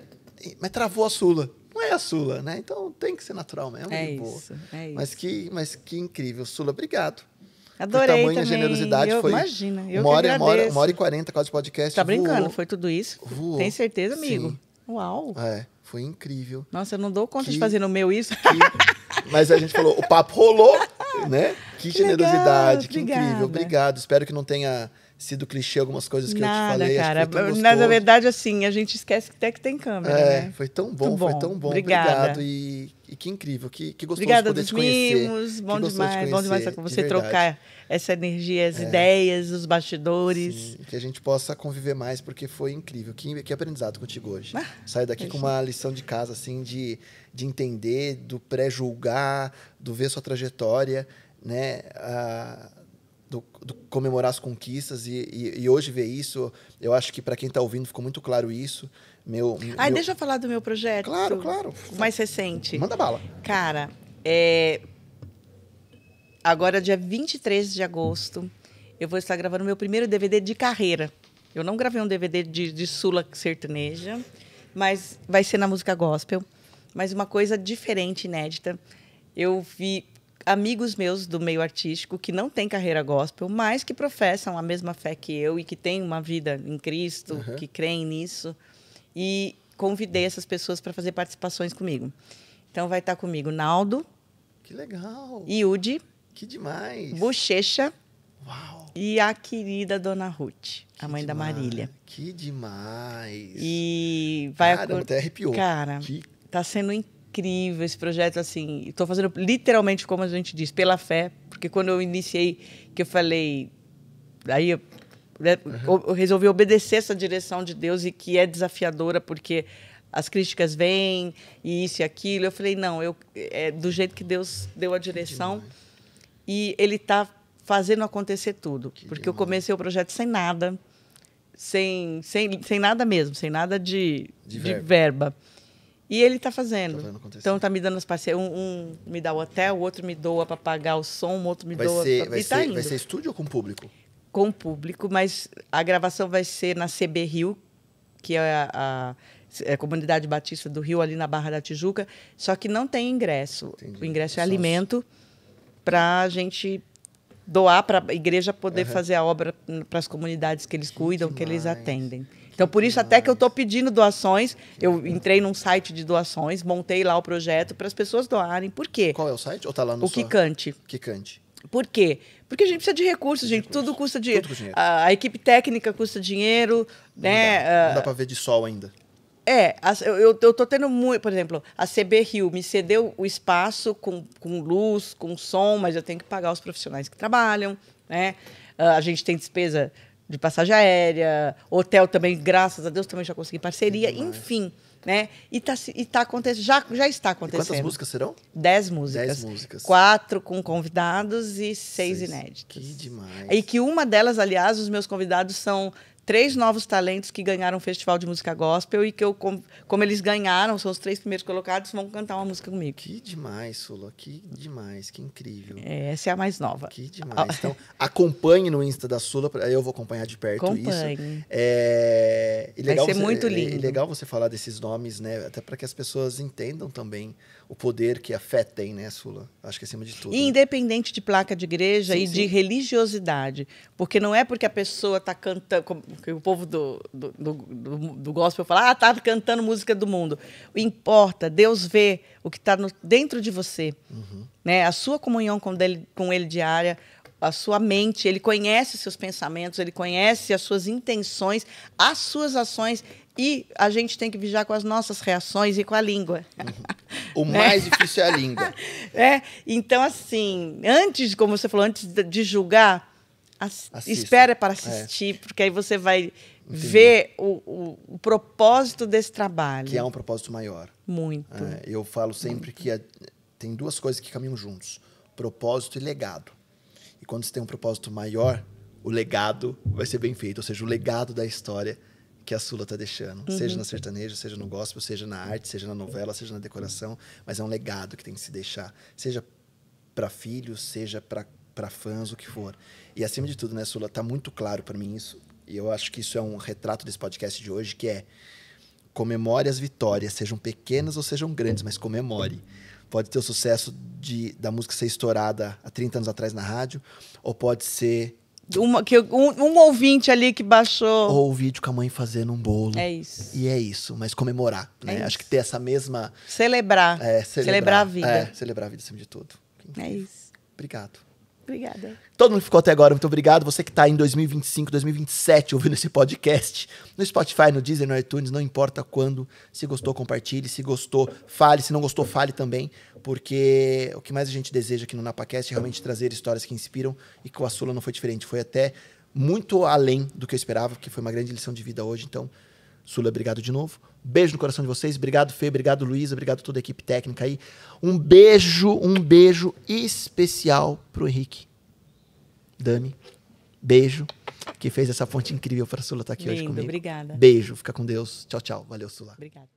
Mas travou a Sula não é a Sula, né? Então tem que ser natural mesmo. É isso, é isso. Mas que, mas que incrível. Sula, obrigado. Adorei a tamanho também. generosidade eu, foi. Imagina, eu uma hora, uma, hora, uma hora e quarenta quase podcast. Tá voou, brincando, foi tudo isso? Voou. Tem certeza, amigo? Sim. Uau! É, foi incrível.
Nossa, eu não dou conta que, de fazer
no meu isso. Que, mas a gente falou, o papo rolou, né? Que, que generosidade, legal, que obrigada. incrível. Obrigado. Espero que não tenha sido clichê algumas coisas que Nada, eu te falei. Cara, acho que na, na
verdade, assim, a gente esquece que até que tem câmera. É, né? foi tão bom, bom, foi tão bom. Obrigada. Obrigado.
E, e que incrível, que, que gostoso Obrigada poder dos te conhecer. Mimos, bom demais, conhecer, bom demais estar com você trocar essa energia, as é. ideias, os bastidores. Sim, que a gente possa conviver mais, porque foi incrível. Que, que aprendizado contigo hoje. Ah, Saio daqui com uma lição de casa, assim, de, de entender, do pré-julgar, do ver sua trajetória, né? A, ah, do, do comemorar as conquistas e, e, e, hoje ver isso, eu acho que para quem está ouvindo ficou muito claro isso. Meu, Ai, meu... deixa eu
falar do meu projeto. Claro, claro. Mais recente. Manda bala. Cara, é... agora dia 23 de agosto, eu vou estar gravando meu primeiro DVD de carreira. Eu não gravei um DVD de, de Sula sertaneja, mas vai ser na música gospel. Mas uma coisa diferente, inédita. Eu vi, amigos meus do meio artístico que não têm carreira gospel, mas que professam a mesma fé que eu e que têm uma vida em Cristo, uhum. que creem nisso. E convidei essas pessoas para fazer participações comigo. Então vai estar tá comigo Naldo.
Que legal. Iude.
Que demais. Bochecha. Uau. E a querida Dona Ruth, que a mãe demais. da Marília.
Que demais. E vai Cara, até arrepiou. Cara, que...
tá sendo incrível incrível esse projeto, assim. Estou fazendo literalmente como a gente diz, pela fé, porque quando eu iniciei, que eu falei, aí eu, uhum. eu resolvi obedecer essa direção de Deus e que é desafiadora, porque as críticas vêm e isso e aquilo. Eu falei, não, eu é do jeito que Deus deu a direção e ele está fazendo acontecer tudo, que porque demais. eu comecei o projeto sem nada, sem, sem, sem nada mesmo, sem nada de,
de, de verba.
E ele está fazendo. Tá então tá me dando as parceiras, Um, um, me dá o hotel, o outro me doa para pagar o som, o outro me vai doa. Ser, pra... vai, e tá ser, indo. vai ser
estúdio ou com público?
Com público, mas a gravação vai ser na CB Rio, que é a, a, é a comunidade batista do Rio, ali na Barra da Tijuca. Só que não tem ingresso. Entendi. O ingresso é alimento para a gente doar para a igreja poder uhum. fazer a obra hum, para as comunidades que eles cuidam, que eles atendem. Então, por isso, até que eu estou pedindo doações, eu entrei num site de doações, montei lá o projeto para as pessoas doarem. Por quê? Qual é o site?
Ou tá lá no O sua... Kikante.
Por quê? Porque a gente precisa de recursos, gente. Recursos. Tudo custa dinheiro. Tudo custa dinheiro. A, a, equipe técnica custa dinheiro. Não né? dá, não ah, dá para
ver de sol ainda.
É, eu, eu, eu tô tendo muito. Por exemplo, a CB Rio me cedeu o espaço com, com luz, com som, mas eu tenho que pagar os profissionais que trabalham, né? Ah, a gente tem despesa de passagem aérea, hotel também, graças a Deus, também já consegui parceria, enfim. Né? E tá, e tá acontecendo, já, já está acontecendo. E quantas músicas serão? Dez músicas. Dez músicas. Quatro com convidados e seis, seis Que
demais.
E que uma delas, aliás, os meus convidados são três novos talentos que ganharam o Festival de Música Gospel e que eu, como, como eles ganharam, são os três primeiros colocados, vão cantar uma música comigo. Que demais, Sula, que demais, que incrível.
É, essa é a mais nova. Que demais. então, acompanhe no Insta da Sula, eu vou acompanhar de perto acompanhe. isso. É, e legal Vai ser você, muito é, é lindo. É, legal você falar desses nomes, né? Até para que as pessoas entendam também o poder que a fé tem, né, Sula? Acho que acima de tudo. E né?
independente né? de placa de igreja sim, e sim. de religiosidade. Porque não é porque a pessoa está cantando que o povo do, do, do, do, do gospel fala, ah, tá cantando música do mundo. Importa, Deus vê o que está dentro de você. Uhum. Né? A sua comunhão com, dele, com Ele diária, a sua mente, Ele conhece seus pensamentos, Ele conhece as suas intenções, as suas ações. E a gente tem que vigiar com as nossas reações e com a língua.
Uhum. O né? mais difícil é a língua.
É, então, assim, antes, como você falou, antes de julgar, espera para é. assistir, é. porque aí você vai Entendi. ver o, o, o, propósito desse trabalho. Que é um propósito
maior. Muito. É, eu falo sempre Muito. que a, é, tem duas coisas que caminham juntos: propósito e legado. E quando você tem um propósito maior, o legado vai ser bem feito, ou seja, o legado da história que a Sula está deixando, uhum. seja na sertaneja, seja no gospel, seja na arte, seja na novela, seja na decoração, mas é um legado que tem que se deixar, seja para filhos, seja para para fãs, o que for. E acima de tudo, né, Sula, tá muito claro para mim isso. E eu acho que isso é um retrato desse podcast de hoje, que é comemore as vitórias, sejam pequenas ou sejam grandes, mas comemore. Pode ter o sucesso de, da música ser estourada há 30 anos atrás na rádio, ou pode ser uma, que, um, um, ouvinte ali que baixou. Ou o vídeo com a mãe fazendo um bolo. É isso. E é isso, mas comemorar. Né? É Acho que ter essa mesma.
Celebrar. É, celebrar, celebrar a vida. É,
celebrar a vida acima de
tudo. É isso. Obrigado. Obrigada.
Todo mundo que ficou até agora, muito obrigado. Você que está em 2025, 2027 ouvindo esse podcast no Spotify, no Deezer, no iTunes, não importa quando. Se gostou, compartilhe. Se gostou, fale. Se não gostou, fale também. Porque o que mais a gente deseja aqui no NapaCast é realmente trazer histórias que inspiram e que o Sula não foi diferente. Foi até muito além do que eu esperava, porque foi uma grande lição de vida hoje. Então, Sula, obrigado de novo. Beijo no coração de vocês. Obrigado, Fê. Obrigado, Luísa. Obrigado toda a equipe técnica aí. Um beijo, um beijo especial pro Henrique. Dami, beijo. Que fez essa fonte incrível para Sula estar tá aqui Lindo, hoje comigo. Obrigada. Beijo, fica com Deus. Tchau, tchau. Valeu, Sula. Obrigada.